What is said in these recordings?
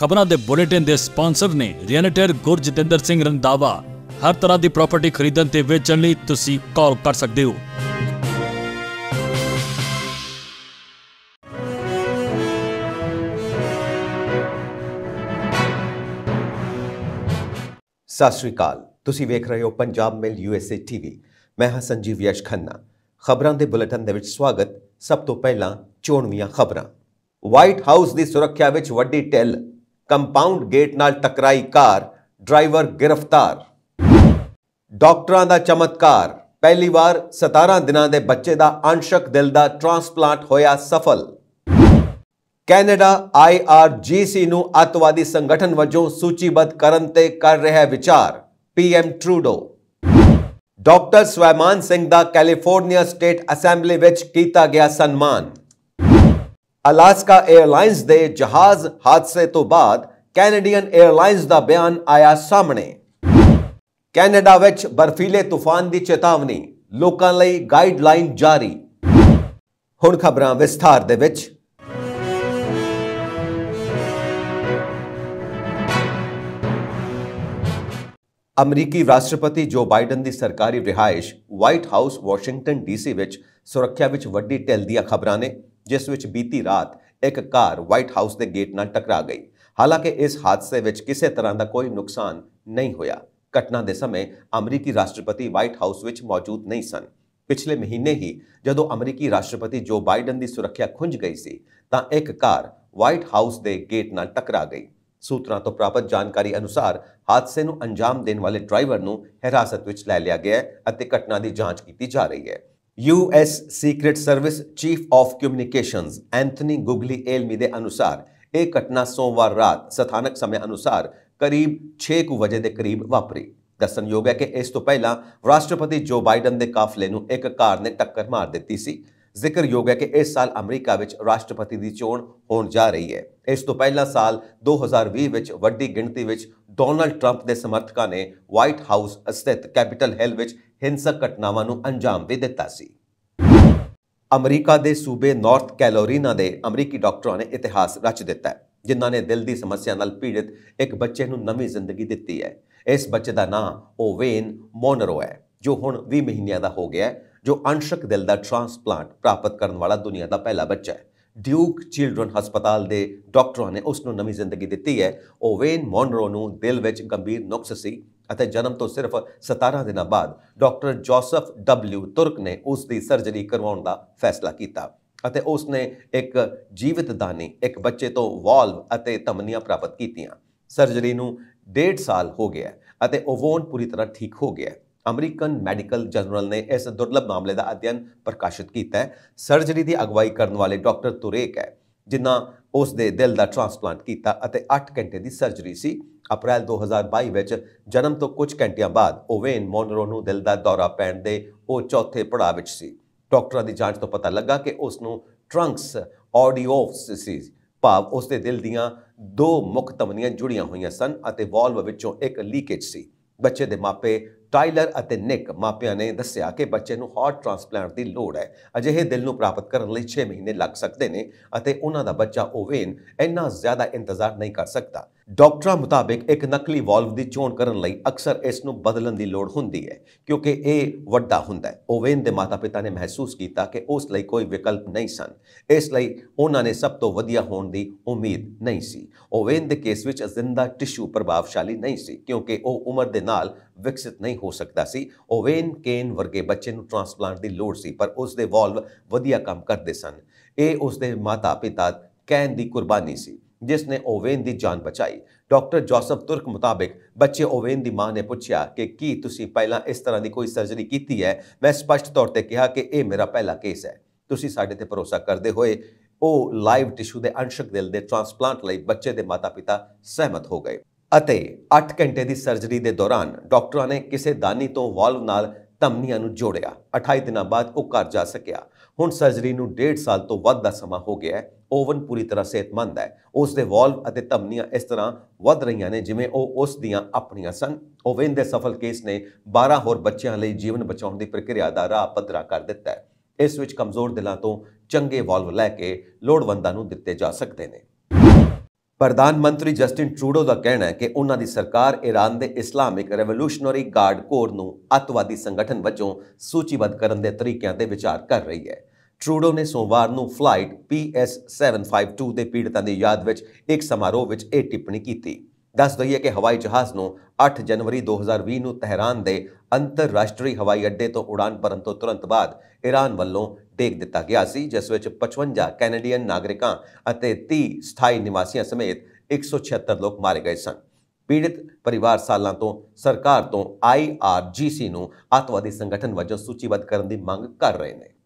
ਖਬਰਾਂ ਦੇ ਬੁਲੇਟਿਨ ਦੇ ਸਪਾਂਸਰ ਨੇ ਰੀਅਲਟਰ ਗੁਰਜਤਿੰਦਰ ਸਿੰਘ ਰੰਦਾਵਾ ਹਰ ਤਰ੍ਹਾਂ ਦੀ ਪ੍ਰਾਪਰਟੀ ਖਰੀਦਣ ਤੇ ਵੇਚਣ ਲਈ ਤੁਸੀਂ ਕਾਲ ਕਰ ਸਕਦੇ ਹੋ ਸਤਿ ਸ਼੍ਰੀ ਅਕਾਲ ਤੁਸੀਂ ਵੇਖ ਰਹੇ ਹੋ ਪੰਜਾਬ ਮਿਲ ਯੂਐਸਏ ਟੀਵੀ ਮੈਂ ਹਾਂ ਸੰਜੀਵ ਯਸ਼ ਖੰਨਾ ਖਬਰਾਂ ਦੇ ਬੁਲੇਟਿਨ ਦੇ ਵਿੱਚ ਸਵਾਗਤ ਸਭ ਤੋਂ ਪਹਿਲਾਂ ਚੋਣਵੀਆਂ ਖਬਰਾਂ ਵਾਈਟ ਹਾਊਸ ਦੀ ਸੁਰੱਖਿਆ ਵਿੱਚ ਵੱਡੀ ਟੈਲ ਕੰਪਾਊਂਡ ਗੇਟ ਨਾਲ ਟਕਰਾਈ ਕਾਰ ਡਰਾਈਵਰ ਗ੍ਰਿਫਤਾਰ ਡਾਕਟਰਾਂ ਦਾ ਚਮਤਕਾਰ ਪਹਿਲੀ ਵਾਰ 17 ਦਿਨਾਂ ਦੇ ਬੱਚੇ ਦਾ ਅੰਸ਼ਕ ਦਿਲ ਦਾ ਟ੍ਰਾਂਸਪਲਾਂਟ ਹੋਇਆ ਸਫਲ ਕੈਨੇਡਾ ਆਈਆਰਜੀਸੀ ਨੂੰ ਅਤਵਾਦੀ ਸੰਗਠਨ ਵਜੋਂ ਸੂਚੀਬੱਧ ਕਰਨ ਤੇ ਕਰ ਰਿਹਾ ਵਿਚਾਰ PM Trudeau doctor Swaiman Singh ਦਾ ਕੈਲੀਫੋਰਨੀਆ ਸਟੇਟ ਅਸੈਂਬਲੀ ਵਿੱਚ ਕੀਤਾ ਗਿਆ ਸਨਮਾਨ ਅਲਾਸਕਾ 에ਅਰਲਾਈਨਸ ਦੇ ਜਹਾਜ਼ ਹਾਦਸੇ ਤੋਂ ਬਾਅਦ ਕੈਨੇਡੀਅਨ 에ਅਰਲਾਈਨਸ ਦਾ ਬਿਆਨ ਆਇਆ ਸਾਹਮਣੇ ਕੈਨੇਡਾ ਵਿੱਚ ਬਰਫੀਲੇ ਤੂਫਾਨ ਦੀ ਚੇਤਾਵਨੀ ਲੋਕਾਂ ਲਈ ਗਾਈਡਲਾਈਨ ਜਾਰੀ ਹੁਣ ਖਬਰਾਂ ਵਿਸਥਾਰ ਦੇ ਵਿੱਚ ਅਮਰੀਕੀ ਰਾਸ਼ਟਰਪਤੀ ਜੋ ਬਾਈਡਨ ਦੀ ਸਰਕਾਰੀ ਰਿਹਾਇਸ਼ ਵਾਈਟ ਹਾਊਸ ਵਾਸ਼ਿੰਗਟਨ ਡੀਸੀ ਵਿੱਚ ਸੁਰੱਖਿਆ ਵਿੱਚ ਵੱਡੀ ਢਿੱਲ ਦੀਆਂ ਖਬਰਾਂ ਨੇ ਜਿਸ ਵਿੱਚ ਬੀਤੀ ਰਾਤ ਇੱਕ ਕਾਰ ਵਾਈਟ ਹਾਊਸ ਦੇ ਗੇਟ ਨਾਲ ਟਕਰਾ ਗਈ ਹਾਲਾਂਕਿ ਇਸ ਹਾਦਸੇ ਵਿੱਚ ਕਿਸੇ ਤਰ੍ਹਾਂ ਦਾ ਕੋਈ ਨੁਕਸਾਨ ਨਹੀਂ ਹੋਇਆ ਘਟਨਾ ਦੇ ਸਮੇਂ ਅਮਰੀਕੀ ਰਾਸ਼ਟਰਪਤੀ ਵਾਈਟ ਹਾਊਸ ਵਿੱਚ ਮੌਜੂਦ ਨਹੀਂ ਸਨ ਪਿਛਲੇ ਮਹੀਨੇ ਹੀ ਜਦੋਂ ਅਮਰੀਕੀ ਰਾਸ਼ਟਰਪਤੀ ਜੋ ਬਾਈਡਨ ਦੀ ਸੁਰੱਖਿਆ ਖੁੰਝ ਗਈ ਸੀ ਤਾਂ ਇੱਕ ਕਾਰ ਵਾਈਟ ਹਾਊਸ ਦੇ ਗੇਟ ਨਾਲ ਟਕਰਾ ਗਈ ਸੂਤਰਾਂ ਤੋਂ ਪ੍ਰਾਪਤ ਜਾਣਕਾਰੀ ਅਨੁਸਾਰ ਹਾਦਸੇ ਨੂੰ ਅੰਜਾਮ ਦੇਣ ਵਾਲੇ ਡਰਾਈਵਰ ਨੂੰ ਹਿਰਾਸਤ ਵਿੱਚ ਲੈ ਲਿਆ ਗਿਆ ਅਤੇ ਘਟਨਾ ਦੀ ਜਾਂਚ ਕੀਤੀ ਜਾ ਰਹੀ ਹੈ US secret service chief of communications Anthony Guglielmi ਦੇ ਅਨੁਸਾਰ ਇਹ ਘਟਨਾ ਸੋਮਵਾਰ ਰਾਤ ਸਥਾਨਕ ਸਮੇਂ ਅਨੁਸਾਰ ਕਰੀਬ 6:00 ਵਜੇ ਦੇ ਕਰੀਬ ਵਾਪਰੀ ਦੱਸਣਯੋਗ ਹੈ ਕਿ ਇਸ ਤੋਂ ਪਹਿਲਾਂ ਰਾਸ਼ਟਰਪਤੀ ਜੋ ਬਾਈਡਨ ਦੇ ਕਾਫਲੇ ਨੂੰ ਇੱਕ ਕਾਰ ਨੇ ਟੱਕਰ ਮਾਰ ਦਿੱਤੀ ਸੀ ਜ਼ਿਕਰਯੋਗ ਹੈ ਕਿ ਇਸ ਸਾਲ ਅਮਰੀਕਾ ਵਿੱਚ ਰਾਸ਼ਟਰਪਤੀ ਦੀ ਚੋਣ ਹੋਣ ਜਾ ਰਹੀ ਹੈ ਇਸ ਤੋਂ ਪਹਿਲਾਂ ਸਾਲ 2020 ਵਿੱਚ ਵੱਡੀ ਗਿਣਤੀ ਵਿੱਚ ਡੋਨਲਡ ਟਰੰਪ ਦੇ ਸਮਰਥਕਾਂ ਨੇ ਵਾਈਟ ਹਾਊਸ ਅਸਥਿਤ ਕੈਪੀਟਲ ਹਿਲ ਵਿੱਚ ਹਿੰਸਕ ਘਟਨਾਵਾਂ ਨੂੰ ਅੰਜਾਮ ਦੇ ਦਿੱਤਾ ਸੀ ਅਮਰੀਕਾ ਦੇ ਸੂਬੇ ਨਾਰਥ ਕੈਲੋਰੀਨਾ ਦੇ ਅਮਰੀਕੀ ਡਾਕਟਰਾਂ ਨੇ ਇਤਿਹਾਸ ਰਚ ਦਿੱਤਾ ਜਿਨ੍ਹਾਂ ਨੇ ਦਿਲ ਦੀ ਸਮੱਸਿਆ ਨਾਲ ਪੀੜਿਤ ਇੱਕ ਬੱਚੇ ਨੂੰ ਨਵੀਂ ਜ਼ਿੰਦਗੀ ਦਿੱਤੀ ਹੈ ਇਸ ਬੱਚੇ ਦਾ ਨਾਂ ਓਵੇਨ ਮੋਨਰੋ ਹੈ ਜੋ ਹੁਣ 20 ਮਹੀਨਿਆਂ ਦਾ ਹੋ ਗਿਆ ਹੈ ਜੋ ਅੰਸ਼ਕ ਦਿਲ ਦਾ ਟ੍ਰਾਂਸਪਲਾਂਟ ਪ੍ਰਾਪਤ ਕਰਨ ਵਾਲਾ ਦੁਨੀਆ ਦਾ ਪਹਿਲਾ ਬੱਚਾ ਹੈ ਡਿਊਕ ਚਿਲਡਰਨ ਹਸਪਤਾਲ ਦੇ ਡਾਕਟਰਾਂ ਨੇ ਉਸ ਨੂੰ ਨਵੀਂ ਜ਼ਿੰਦਗੀ ਦਿੱਤੀ ਹੈ ਓਵੇਨ ਮੋਨਰੋ ਨੂੰ ਦਿਲ ਵਿੱਚ ਗੰਭੀਰ ਨੁਕਸ ਸੀ ਅਤੇ ਜਨਮ ਤੋਂ ਸਿਰਫ 17 ਦਿਨਾਂ ਬਾਅਦ ਡਾਕਟਰ ਜੋਸਫ ਡਬਲਯੂ ਤੁਰਕ ਨੇ ਉਸ ਦੀ ਸਰਜਰੀ ਕਰਵਾਉਣ ਦਾ ਫੈਸਲਾ ਕੀਤਾ ਅਤੇ ਉਸ ਨੇ ਇੱਕ ਜੀਵਤ ਦਾਨੀ ਇੱਕ ਬੱਚੇ ਤੋਂ ਵਾਲਵ ਅਤੇ ਧਮਨੀਆਂ ਪ੍ਰਾਪਤ ਕੀਤੀਆਂ ਸਰਜਰੀ ਨੂੰ 1.5 ਸਾਲ ਹੋ ਗਿਆ ਅਤੇ ਓਵੋਨ ਪੂਰੀ ਤਰ੍ਹਾਂ ਠੀਕ ਹੋ ਗਿਆ ਅਮਰੀਕਨ ਮੈਡੀਕਲ ਜਰਨਲ ਨੇ ਇਸ ਦੁਰਲਭ ਮਾਮਲੇ ਦਾ ਅਧਿਐਨ ਪ੍ਰਕਾਸ਼ਿਤ ਕੀਤਾ ਹੈ ਸਰਜਰੀ ਦੀ ਅਗਵਾਈ ਕਰਨ ਵਾਲੇ ਡਾਕਟਰ ਤੁਰੇਕ ਹੈ ਜਿਨ੍ਹਾਂ ਉਸ ਦੇ ਦਿਲ ਦਾ ਟ੍ਰਾਂਸਪਲਾਂਟ ਕੀਤਾ ਅਤੇ 8 ਘੰਟੇ ਦੀ ਸਰਜਰੀ ਸੀ ਅਪ੍ਰੈਲ 2022 ਵਿੱਚ ਜਨਮ ਤੋਂ ਕੁਝ ਘੰਟਿਆਂ ਬਾਅਦ ਓਵੇਨ ਮੋਨਰੋ ਨੂੰ ਦਿਲ ਦਾ ਦੌਰਾ ਪੈਣ ਦੇ ਉਹ ਚੌਥੇ ਪੜਾਅ ਵਿੱਚ ਸੀ ਡਾਕਟਰਾਂ ਦੀ ਜਾਂਚ ਤੋਂ ਪਤਾ ਲੱਗਾ ਕਿ ਉਸ ਨੂੰ ਟਰੰਕਸ ਆਡੀਓਫਸ ਸੀ ਭਾਵ ਉਸ ਦੇ ਦਿਲ ਦੀਆਂ ਦੋ ਮੁੱਖ ਤਮਨੀਆਂ ਜੁੜੀਆਂ ਹੋਈਆਂ ਸਨ ਅਤੇ ਵਾਲਵ ਵਿੱਚੋਂ ਇੱਕ ਲੀਕੇਜ ਸੀ ਬੱਚੇ ਦੇ ਮਾਪੇ ਟਾਈਲਰ ਅਤੇ ਨਿਕ ਮਾਪਿਆਂ ਨੇ ਦੱਸਿਆ ਕਿ ਬੱਚੇ ਨੂੰ ਹਾਰਟ ਟ੍ਰਾਂਸਪਲੈਂਟ ਦੀ ਲੋੜ ਹੈ ਅਜਿਹੇ ਦਿਲ ਨੂੰ ਪ੍ਰਾਪਤ ਕਰਨ ਲਈ 6 ਮਹੀਨੇ ਲੱਗ ਸਕਦੇ ਨੇ ਅਤੇ ਉਹਨਾਂ ਦਾ ਬੱਚਾ ਓਵੇਨ ਇੰਨਾ ਜ਼ਿਆਦਾ ਇੰਤਜ਼ਾਰ ਨਹੀਂ ਕਰ ਸਕਦਾ ਡਾਕਟਰਾਂ ਮੁਤਾਬਕ ਇੱਕ ਨਕਲੀ ਵਾਲਵ ਦੀ ਚੋਣ ਕਰਨ ਲਈ ਅਕਸਰ ਇਸ ਨੂੰ ਬਦਲਣ ਦੀ ਲੋੜ ਹੁੰਦੀ ਹੈ ਕਿਉਂਕਿ ਇਹ ਵੱਡਾ ਹੁੰਦਾ ਹੈ ਓਵੇਨ ਦੇ ਮਾਤਾ-ਪਿਤਾ ਨੇ ਮਹਿਸੂਸ ਕੀਤਾ ਕਿ ਉਸ ਲਈ ਕੋਈ ਵਿਕਲਪ ਨਹੀਂ ਸਨ ਇਸ ਲਈ ਉਹਨਾਂ ਨੇ ਸਭ ਤੋਂ ਵਧੀਆ ਹੋਣ ਦੀ ਉਮੀਦ ਨਹੀਂ ਸੀ ਓਵੇਨ ਦੇ ਕੇਸ ਵਿੱਚ ਜ਼ਿੰਦਾ ਟਿਸ਼ੂ ਪ੍ਰਭਾਵਸ਼ਾਲੀ ਨਹੀਂ ਸੀ ਕਿਉਂਕਿ ਉਹ ਉਮਰ ਦੇ ਨਾਲ ਵਿਕਸਿਤ ਨਹੀਂ ਹੋ ਸਕਦਾ ਸੀ ਓਵੇਨ ਕੇਨ ਵਰਗੇ ਬੱਚੇ ਨੂੰ ਟ੍ਰਾਂਸਪਲਾਂਟ ਦੀ ਲੋੜ ਸੀ ਪਰ ਉਸ ਦੇ ਵਾਲਵ ਵਧੀਆ ਕੰਮ ਕਰਦੇ ਸਨ ਇਹ ਉਸ ਦੇ ਮਾਤਾ-ਪਿਤਾ ਕੈਨ ਦੀ ਕੁਰਬਾਨੀ ਸੀ ਜਿਸ ਨੇ ਓਵੇਨ ਦੀ ਜਾਨ ਬਚਾਈ ਡਾਕਟਰ ਜੋਸਫ ਤੁਰਕ ਮੁਤਾਬਕ ਬੱਚੇ ਓਵੇਨ ਦੀ ਮਾਂ ਨੇ ਪੁੱਛਿਆ ਕਿ ਕੀ ਤੁਸੀਂ ਪਹਿਲਾਂ ਇਸ ਤਰ੍ਹਾਂ ਦੀ ਕੋਈ ਸਰਜਰੀ ਕੀਤੀ ਹੈ ਮੈਂ ਸਪਸ਼ਟ ਤੌਰ ਤੇ ਕਿਹਾ ਕਿ ਇਹ ਮੇਰਾ ਪਹਿਲਾ ਕੇਸ ਹੈ ਤੁਸੀਂ ਸਾਡੇ ਤੇ ਭਰੋਸਾ ਕਰਦੇ ਹੋਏ ਉਹ ਲਾਈਵ ਟਿਸ਼ੂ ਦੇ ਅੰਸ਼ਕ ਦਿਲ ਦੇ ਟ੍ਰਾਂਸਪਲਾਂਟ ਲਈ ਬੱਚੇ ਦੇ ਮਾਤਾ-ਪਿਤਾ ਸਹਿਮਤ ਹੋ ਗਏ ਅਤੇ 8 ਘੰਟੇ ਦੀ ਸਰਜਰੀ ਦੇ ਦੌਰਾਨ ਡਾਕਟਰਾਂ ਨੇ ਕਿਸੇ ਦਾਨੀ ਤੋਂ ਵਾਲਵ ਨਾਲ ਧਮਨੀਆਂ ਨੂੰ ਜੋੜਿਆ 28 ਦਿਨਾਂ ਬਾਅਦ ਉਹ ਘਰ ਜਾ ਸਕਿਆ ਹੁਣ ਸਰਜਰੀ ਨੂੰ 1.5 ਸਾਲ ਤੋਂ ਵੱਧ ਦਾ ਸਮਾਂ ਹੋ ਗਿਆ ਹੈ ਓਵਨ ਪੂਰੀ ਤਰ੍ਹਾਂ ਸਿਹਤਮੰਦ ਹੈ ਉਸ ਦੇ ਵਾਲਵ ਅਤੇ ਧਮਨੀਆਂ ਇਸ ਤਰ੍ਹਾਂ ਵੱਧ ਰਹੀਆਂ ਨੇ ਜਿਵੇਂ ਉਹ ਉਸ ਦੀਆਂ ਆਪਣੀਆਂ ਸਨ ਓਵਨ ਦੇ ਸਫਲ ਕੇਸ ਨੇ 12 ਹੋਰ ਬੱਚਿਆਂ ਲਈ ਜੀਵਨ ਬਚਾਉਣ ਦੀ ਪ੍ਰਕਿਰਿਆ ਦਾ ਰਾਹ ਪੱਧਰਾ ਕਰ ਦਿੱਤਾ ਹੈ ਇਸ ਵਿੱਚ ਕਮਜ਼ੋਰ ਦਿਲਾਂ ਤੋਂ ਚੰਗੇ ਵਾਲਵ ਲੈ ਕੇ ਲੋੜਵੰਦਾਂ ਨੂੰ ਦਿੱਤੇ ਜਾ ਸਕਦੇ ਨੇ ਪ੍ਰਧਾਨ ਮੰਤਰੀ ਜਸਟਿਨ ਟਰੂਡੋ ਦਾ ਕਹਿਣਾ ਹੈ ਕਿ ਉਹਨਾਂ ਦੀ ਸਰਕਾਰ ਈਰਾਨ ਦੇ ਇਸਲਾਮਿਕ ਰੈਵੋਲੂਸ਼ਨਰੀ ਗਾਰਡ ਕੋਰ ਨੂੰ ਅਤਵਾਦੀ ਸੰਗਠਨ ਵਜੋਂ ਸੂਚੀਬੱਧ ਕਰਨ ਦੇ ਤਰੀਕਿਆਂ ਤੇ ਵਿਚਾਰ ਕਰ ਰਹੀ ਹੈ ਟਰੂਡੋ ਨੇ ਸੋਮਵਾਰ ਨੂੰ ਫਲਾਈਟ PS752 ਦੇ ਪੀੜਤਾਂ ਦੀ ਯਾਦ ਵਿੱਚ ਇੱਕ ਸਮਾਰੋਹ ਵਿੱਚ ਇਹ ਟਿੱਪਣੀ ਕੀਤੀ ਦੱਸ ਦਈਏ ਕਿ ਹਵਾਈ ਜਹਾਜ਼ ਨੂੰ 8 ਜਨਵਰੀ 2020 ਨੂੰ ਤਹਿਰਾਨ ਦੇ ਅੰਤਰਰਾਸ਼ਟਰੀ ਹਵਾਈ ਅੱਡੇ ਤੋਂ ਉਡਾਨ ਭਰਨ ਤੋਂ ਤੁਰੰਤ ਬਾਅਦ ਈਰਾਨ ਵੱਲੋਂ ਡੇਗ ਦਿੱਤਾ ਗਿਆ ਸੀ ਜਿਸ ਵਿੱਚ 55 ਕੈਨੇਡੀਅਨ ਨਾਗਰਿਕਾਂ ਅਤੇ 30 ਸਥਾਈ ਨਿਵਾਸੀਆਂ ਸਮੇਤ 176 ਲੋਕ ਮਾਰੇ ਗਏ ਸਨ ਪੀੜਿਤ ਪਰਿਵਾਰ ਸਾਲਾਂ ਤੋਂ ਸਰਕਾਰ ਤੋਂ IRGC ਨੂੰ ਆਤਵਾਦੀ ਸੰਗਠਨ ਵਜੋਂ ਸੂਚੀਬੱਧ ਕਰਨ ਦੀ ਮੰਗ ਕਰ ਰਹੇ ਨੇ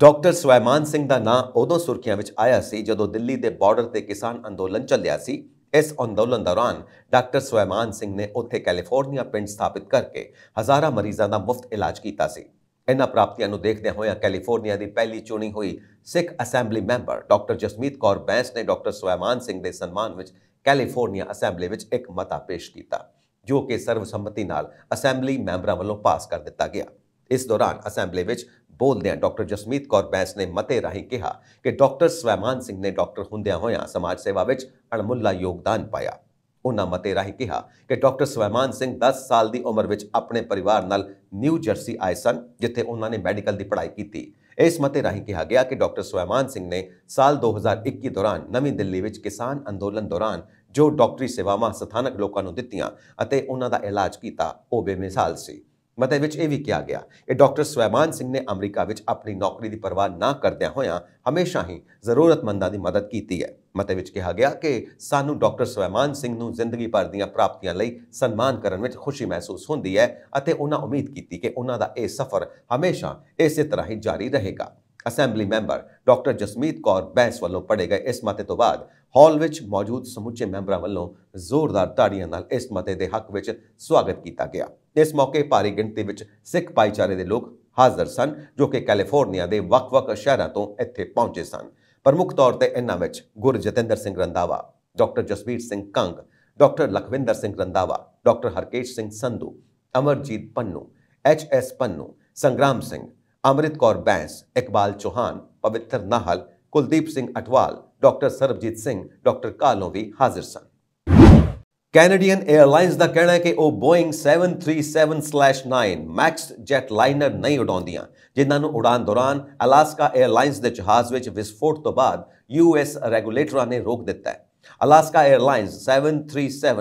ਡਾਕਟਰ ਸਵੈਮਾਨ ਸਿੰਘ ਦਾ ਨਾਂ ਉਦੋਂ ਸੁਰਖੀਆਂ ਵਿੱਚ ਆਇਆ ਸੀ ਜਦੋਂ ਦਿੱਲੀ ਦੇ ਬਾਰਡਰ ਤੇ ਕਿਸਾਨ ਅੰਦੋਲਨ ਚੱਲਿਆ ਸੀ ਇਸ ਅੰਦੋਲਨ ਦੌਰਾਨ ਡਾਕਟਰ ਸਵੈਮਾਨ ਸਿੰਘ ਨੇ ਉੱਥੇ ਕੈਲੀਫੋਰਨੀਆ ਪਿੰਡ ਸਥਾਪਿਤ ਕਰਕੇ ਹਜ਼ਾਰਾਂ ਮਰੀਜ਼ਾਂ ਦਾ ਮੁਫਤ ਇਲਾਜ ਕੀਤਾ ਸੀ ਇਹਨਾਂ ਪ੍ਰਾਪਤੀਆਂ ਨੂੰ ਦੇਖਦਿਆਂ ਹੋਇਆਂ ਕੈਲੀਫੋਰਨੀਆ ਦੀ ਪਹਿਲੀ ਚੁਣੀ ਹੋਈ Sikh assembly member doctor Jasmeet Kaur Bains ਨੇ ਡਾਕਟਰ ਸਵੈਮਾਨ ਸਿੰਘ ਦੇ ਸਨਮਾਨ ਵਿੱਚ ਕੈਲੀਫੋਰਨੀਆ ਅਸੈਂਬਲੀ ਵਿੱਚ ਇੱਕ ਮਤਾ ਪੇਸ਼ ਕੀਤਾ ਜੋ ਕਿ ਸਰਵਸੰਮਤੀ ਨਾਲ ਅਸੈਂਬਲੀ ਮੈਂਬਰਾਂ ਵੱਲੋਂ ਪਾਸ ਕਰ ਦਿੱਤਾ ਗਿਆ ਇਸ ਦੌਰਾਨ ਅਸੈਂਬਲੀ ਵਿੱਚ ਬੋਲਦਿਆਂ ਡਾਕਟਰ ਜਸਮੀਤ ਕੌਰ ਬੈਂਸ ਨੇ ਮਤੇ ਰਾਹੀਂ ਕਿਹਾ ਕਿ ਡਾਕਟਰ ਸਵੈਮਾਨ ਸਿੰਘ ਨੇ ਡਾਕਟਰ ਹੁੰਦਿਆਂ ਹੋਇਆਂ ਸਮਾਜ ਸੇਵਾ ਵਿੱਚ ਅਣਮੁੱਲਾ ਯੋਗਦਾਨ ਪਾਇਆ ਉਹਨਾਂ ਮਤੇ ਰਾਹੀਂ ਕਿਹਾ ਕਿ ਡਾਕਟਰ ਸਵੈਮਾਨ ਸਿੰਘ 10 ਸਾਲ ਦੀ ਉਮਰ ਵਿੱਚ ਆਪਣੇ ਪਰਿਵਾਰ ਨਾਲ ਨਿਊ ਜਰਸੀ ਆਏ ਸਨ ਜਿੱਥੇ ਉਹਨਾਂ ਨੇ ਮੈਡੀਕਲ ਦੀ ਪੜ੍ਹਾਈ ਕੀਤੀ ਇਸ ਮਤੇ ਰਾਹੀਂ ਕਿਹਾ ਗਿਆ ਕਿ ਡਾਕਟਰ ਸਵੈਮਾਨ ਸਿੰਘ ਨੇ ਸਾਲ 2021 ਦੌਰਾਨ ਨਵੀਂ ਦਿੱਲੀ ਵਿੱਚ ਕਿਸਾਨ ਅੰਦੋਲਨ ਦੌਰਾਨ ਜੋ ਡਾਕਟਰੀ ਸੇਵਾਵਾਂ ਸਥਾਨਕ ਲੋਕਾਂ ਨੂੰ ਦਿੱਤੀਆਂ ਅਤੇ ਉਹਨਾਂ ਦਾ ਇਲਾਜ ਕੀਤਾ ਉਹ ਬੇਮਿਸਾਲ ਸੀ ਮਤੇ ਵਿੱਚ ਇਹ ਵੀ ਕਿਹਾ ਗਿਆ ਇਹ ਡਾਕਟਰ ਸਵੈਮਾਨ ਸਿੰਘ ਨੇ ਅਮਰੀਕਾ ਵਿੱਚ ਆਪਣੀ ਨੌਕਰੀ ਦੀ ਪਰਵਾਹ ਨਾ ਕਰਦਿਆਂ ਹੋਇਆਂ ਹਮੇਸ਼ਾ ਹੀ ਜ਼ਰੂਰਤਮੰਦਾਂ ਦੀ ਮਦਦ ਕੀਤੀ ਹੈ ਮਤੇ ਵਿੱਚ ਕਿਹਾ ਗਿਆ ਕਿ ਸਾਨੂੰ ਡਾਕਟਰ ਸਵੈਮਾਨ ਸਿੰਘ ਨੂੰ ਜ਼ਿੰਦਗੀ ਭਰ ਦੀਆਂ ਪ੍ਰਾਪਤੀਆਂ ਲਈ ਸਨਮਾਨ ਕਰਨ ਵਿੱਚ ਖੁਸ਼ੀ ਮਹਿਸੂਸ ਹੁੰਦੀ ਹੈ ਅਤੇ ਉਹਨਾਂ ਉਮੀਦ ਕੀਤੀ ਕਿ ਉਹਨਾਂ ਦਾ ਇਹ ਸਫ਼ਰ ਹਮੇਸ਼ਾ ਇਸੇ ਤਰ੍ਹਾਂ ਹੀ ਜਾਰੀ ਰਹੇਗਾ assembly member doctor Jasmeet Kaur Bains ਵੱਲੋਂ ਪੜੇ ਗਏ ਇਸ ਮਤੇ ਤੋਂ ਬਾਅਦ ਹਾਲ ਵਿੱਚ ਮੌਜੂਦ ਸਮੁੱਚੇ ਮੈਂਬਰਾਂ ਵੱਲੋਂ ਜ਼ੋਰਦਾਰ ਤਾੜੀਆਂ ਨਾਲ ਇਸ ਮਤੇ ਦੇ ਹੱਕ ਵਿੱਚ ਸਵਾਗਤ ਕੀਤਾ ਗਿਆ ਇਸ ਮੌਕੇ ਭਾਰੀ ਗਿਣਤੀ ਵਿੱਚ ਸਿੱਖ ਭਾਈਚਾਰੇ ਦੇ ਲੋਕ ਹਾਜ਼ਰ ਸਨ ਜੋ ਕਿ ਕੈਲੀਫੋਰਨੀਆ ਦੇ ਵੱਖ-ਵੱਖ ਸ਼ਹਿਰਾਂ ਤੋਂ ਇੱਥੇ ਪਹੁੰਚੇ ਸਨ ਪ੍ਰਮੁੱਖ ਤੌਰ ਤੇ ਇਹਨਾਂ ਵਿੱਚ Gurjatinder Singh Randhawa doctor Jasvir Singh Kang doctor Lakhwinder Singh Randhawa doctor Harkesh Singh Sandhu Amarjit Pannu H S Pannu Sangram Singh Amrit Kaur Bains Iqbal Chohan Pavittar Nahal Kuldeep Singh Atwal doctor Sarabjit Singh doctor Kahlon ਵੀ ਹਾਜ਼ਰ ਸਨ ਕੈਨੇਡੀਅਨ 에ਅਰਲਾਈਨਸ ਦਾ ਕਹਿਣਾ ਹੈ ਕਿ ਉਹ ਬੋਇੰਗ 737-9 ਮੈਕਸ ਜੈਟ ਲਾਈਨਰ ਨਹੀਂ ਉਡਾਉਂਦੀਆਂ ਜਿਨ੍ਹਾਂ ਨੂੰ ਉਡਾਨ ਦੌਰਾਨ ਅਲਾਸਕਾ 에ਅਰਲਾਈਨਸ ਦੇ ਜਹਾਜ਼ ਵਿੱਚ ਵਿਸਫੋਟ ਤੋਂ ਬਾਅਦ ਯੂਐਸ ਰੈਗੂਲੇਟਰਾਂ ਨੇ ਰੋਕ ਦਿੱਤਾ ਹੈ Alaska airlines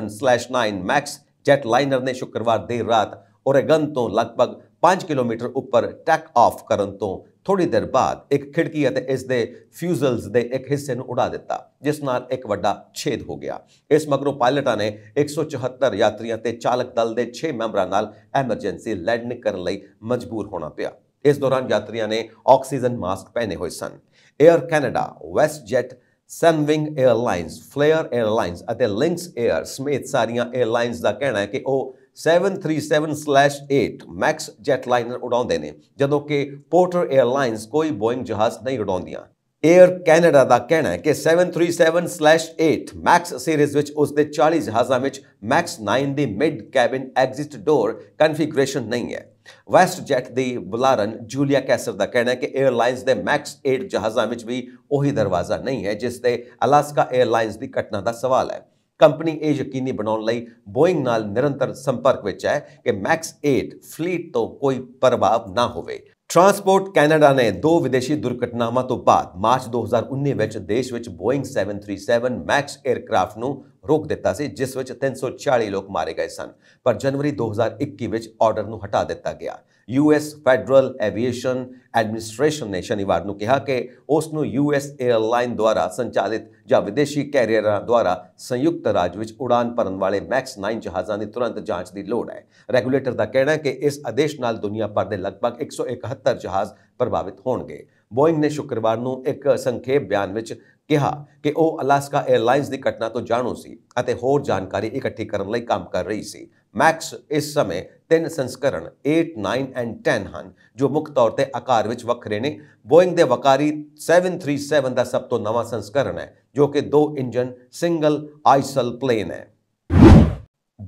737-9 Max jetliner ਨੇ ਸ਼ੁੱਕਰਵਾਰ ਦੇਰ ਰਾਤ ਓਰੇਗਨ ਤੋਂ ਲਗਭਗ 5 ਕਿਲੋਮੀਟਰ ਉੱਪਰ ਟੈਕ ਆਫ ਕਰਨ ਤੋਂ ਥੋੜੀ ਦੇਰ ਬਾਅਦ ਇੱਕ ਖਿੜਕੀ ਅਤੇ ਇਸ ਦੇ ਫਿਊਜ਼ਲਸ ਦੇ ਇੱਕ ਹਿੱਸੇ ਨੂੰ ਉਡਾ ਦਿੱਤਾ ਜਿਸ ਨਾਲ ਇੱਕ ਵੱਡਾ ਛੇਦ ਹੋ ਗਿਆ ਇਸ ਮਗਰੋਂ ਪਾਇਲਟਾਂ ਨੇ 174 ਯਾਤਰੀਆਂ ਤੇ ਚਾਲਕ ਦਲ ਦੇ 6 ਮੈਂਬਰਾਂ ਨਾਲ ਐਮਰਜੈਂਸੀ ਲੈਂਡਿੰਗ ਕਰਨ ਲਈ ਮਜਬੂਰ ਹੋਣਾ ਪਿਆ ਇਸ ਦੌਰਾਨ ਯਾਤਰੀਆਂ ਨੇ ਆਕਸੀਜਨ ਮਾਸਕ ਪਹਿਨੇ ਹੋਏ ਸਨ Air Canada WestJet Sunwing airlines Flair airlines ਅਤੇ ਲਿੰਕਸ 에ਅਰ ਸਮੇਤ ਸਾਰੀਆਂ 에ਅਰਲਾਈਨਸ ਦਾ ਕਹਿਣਾ ਹੈ ਕਿ ਉਹ 737/8 ਮੈਕਸ ਜੈਟ ਲਾਈਨਰ ਉਡਾਉਂਦੇ ਨੇ ਜਦੋਂ ਕਿ ਪੋਰਟਰ 에ਅਰਲਾਈਨਸ ਕੋਈ ਬੋਇੰਗ ਜਹਾਜ਼ ਨਹੀਂ ਉਡਾਉਂਦੀਆਂ 에ਅਰ ਕੈਨੇਡਾ ਦਾ ਕਹਿਣਾ ਹੈ ਕਿ 737/8 ਮੈਕਸ ਸੀਰੀਜ਼ ਵਿੱਚ ਉਸ ਦੇ 40 ਜਹਾਜ਼ਾਂ ਵਿੱਚ ਮੈਕਸ 9 ਦੀ mid cabin exit door configuration ਨਹੀਂ ਹੈ ਵੈਸਟ ਜੈਟ ਦੀ ਬੁਲਾਰਨ ਜੂਲੀਆ ਕੈਸਰ ਦਾ ਕਹਿਣਾ ਹੈ ਕਿ 에ਅਰਲਾਈਨਸ ਦੇ ਮੈਕਸ 8 ਜਹਾਜ਼ਾਂ ਵਿੱਚ ਵੀ ਉਹੀ ਦਰਵਾਜ਼ਾ ਨਹੀਂ ਹੈ ਜਿਸ ਤੇ ਅਲਾਸਕਾ 에ਅਰਲਾਈਨਸ ਦੀ ਘਟਨਾ ਦਾ ਸਵਾਲ ਹੈ ਕੰਪਨੀ ਇਹ ਯਕੀਨੀ ਬਣਾਉਣ ਲਈ ਬੋਇੰਗ ਨਾਲ ਨਿਰੰਤਰ ਸੰਪਰਕ ਵਿੱਚ ਹੈ ਕਿ ਮੈਕਸ 8 ਫਲੀਟ ਤੋਂ ਕੋਈ ਪ੍ਰਭਾਵ ਨਾ ਹੋਵੇ ਟਰਾਂਸਪੋਰਟ ਕੈਨੇਡਾ ਨੇ ਦੋ ਵਿਦੇਸ਼ੀ ਦੁਰਘਟਨਾਵਾਂ ਤੋਂ ਬਾਅਦ ਮਾਰਚ 2019 ਵਿੱਚ ਦੇਸ਼ ਵਿੱਚ ਬੋਇੰਗ 737 ਮੈਕਸ 에ਅਰਕ੍ਰਾਫਟ ਨੂੰ ਰੋਕ ਦਿੱਤਾ ਸੀ ਜਿਸ ਵਿੱਚ 340 ਲੋਕ ਮਾਰੇ ਗਏ ਸਨ ਪਰ ਜਨਵਰੀ 2021 ਵਿੱਚ ਆਰਡਰ ਨੂੰ ਹਟਾ ਦਿੱਤਾ ਗਿਆ ਯੂਐਸ ਫੈਡਰਲ ਐਵੀਏਸ਼ਨ ਐਡਮਿਨਿਸਟ੍ਰੇਸ਼ਨ ਨੇ ਸ਼ਨੀਵਾਰ ਨੂੰ ਕਿਹਾ ਕਿ ਉਸ ਨੂੰ ਯੂਐਸ 에ਅਰਲਾਈਨ ਦੁਆਰਾ ਸੰਚਾਲਿਤ ਜਾਂ ਵਿਦੇਸ਼ੀ ਕੈਰੀਅਰਾਂ ਦੁਆਰਾ ਸੰਯੁਕਤ ਰਾਜ ਵਿੱਚ ਉਡਾਨ ਭਰਨ ਵਾਲੇ ਮੈਕਸ 9 ਜਹਾਜ਼ਾਂ ਦੀ ਤੁਰੰਤ ਜਾਂਚ ਦੀ ਲੋੜ ਹੈ ਰੈਗੂਲੇਟਰ ਦਾ ਕਹਿਣਾ ਹੈ ਕਿ ਇਸ ਆਦੇਸ਼ ਨਾਲ ਦੁਨੀਆ ਭਰ ਦੇ ਲਗਭਗ 171 ਜਹਾਜ਼ ਪ੍ਰਭਾਵਿਤ ਹੋਣਗੇ ਬੋਇੰਗ ਨੇ ਸ਼ੁੱਕਰਵਾਰ ਨੂੰ ਇੱਕ ਸੰਖੇਪ ਬਿਆਨ ਵਿੱਚ ਕਿਹਾ ਕਿ ਉਹ ਅਲਾਸਕਾ 에ਅਰਲਾਈਨਸ ਦੀ ਘਟਨਾ ਤੋਂ ਜਾਣੂ ਸੀ ਅਤੇ ਹੋਰ ਜਾਣਕਾਰੀ ਇਕੱਠੀ ਕਰਨ ਲਈ ਕੰਮ ਕਰ ਰਹੀ ਸੀ ਮੈਕਸ ਇਸ ਸਮੇਂ ਤਿੰਨ ਸੰਸਕਰਣ 8 9 ਐਂਡ 10 ਹਨ ਜੋ ਮੁੱਖ ਤੌਰ ਤੇ ਆਕਾਰ ਵਿੱਚ ਵੱਖਰੇ ਨੇ ਬੋਇੰਗ ਦੇ ਵਕਾਰੀ 737 ਦਾ ਸਭ ਤੋਂ ਨਵਾਂ ਸੰਸਕਰਣ ਹੈ ਜੋ ਕਿ ਦੋ ਇੰਜਨ ਸਿੰਗਲ ਆਈਸਲ ਪਲੇਨ ਹੈ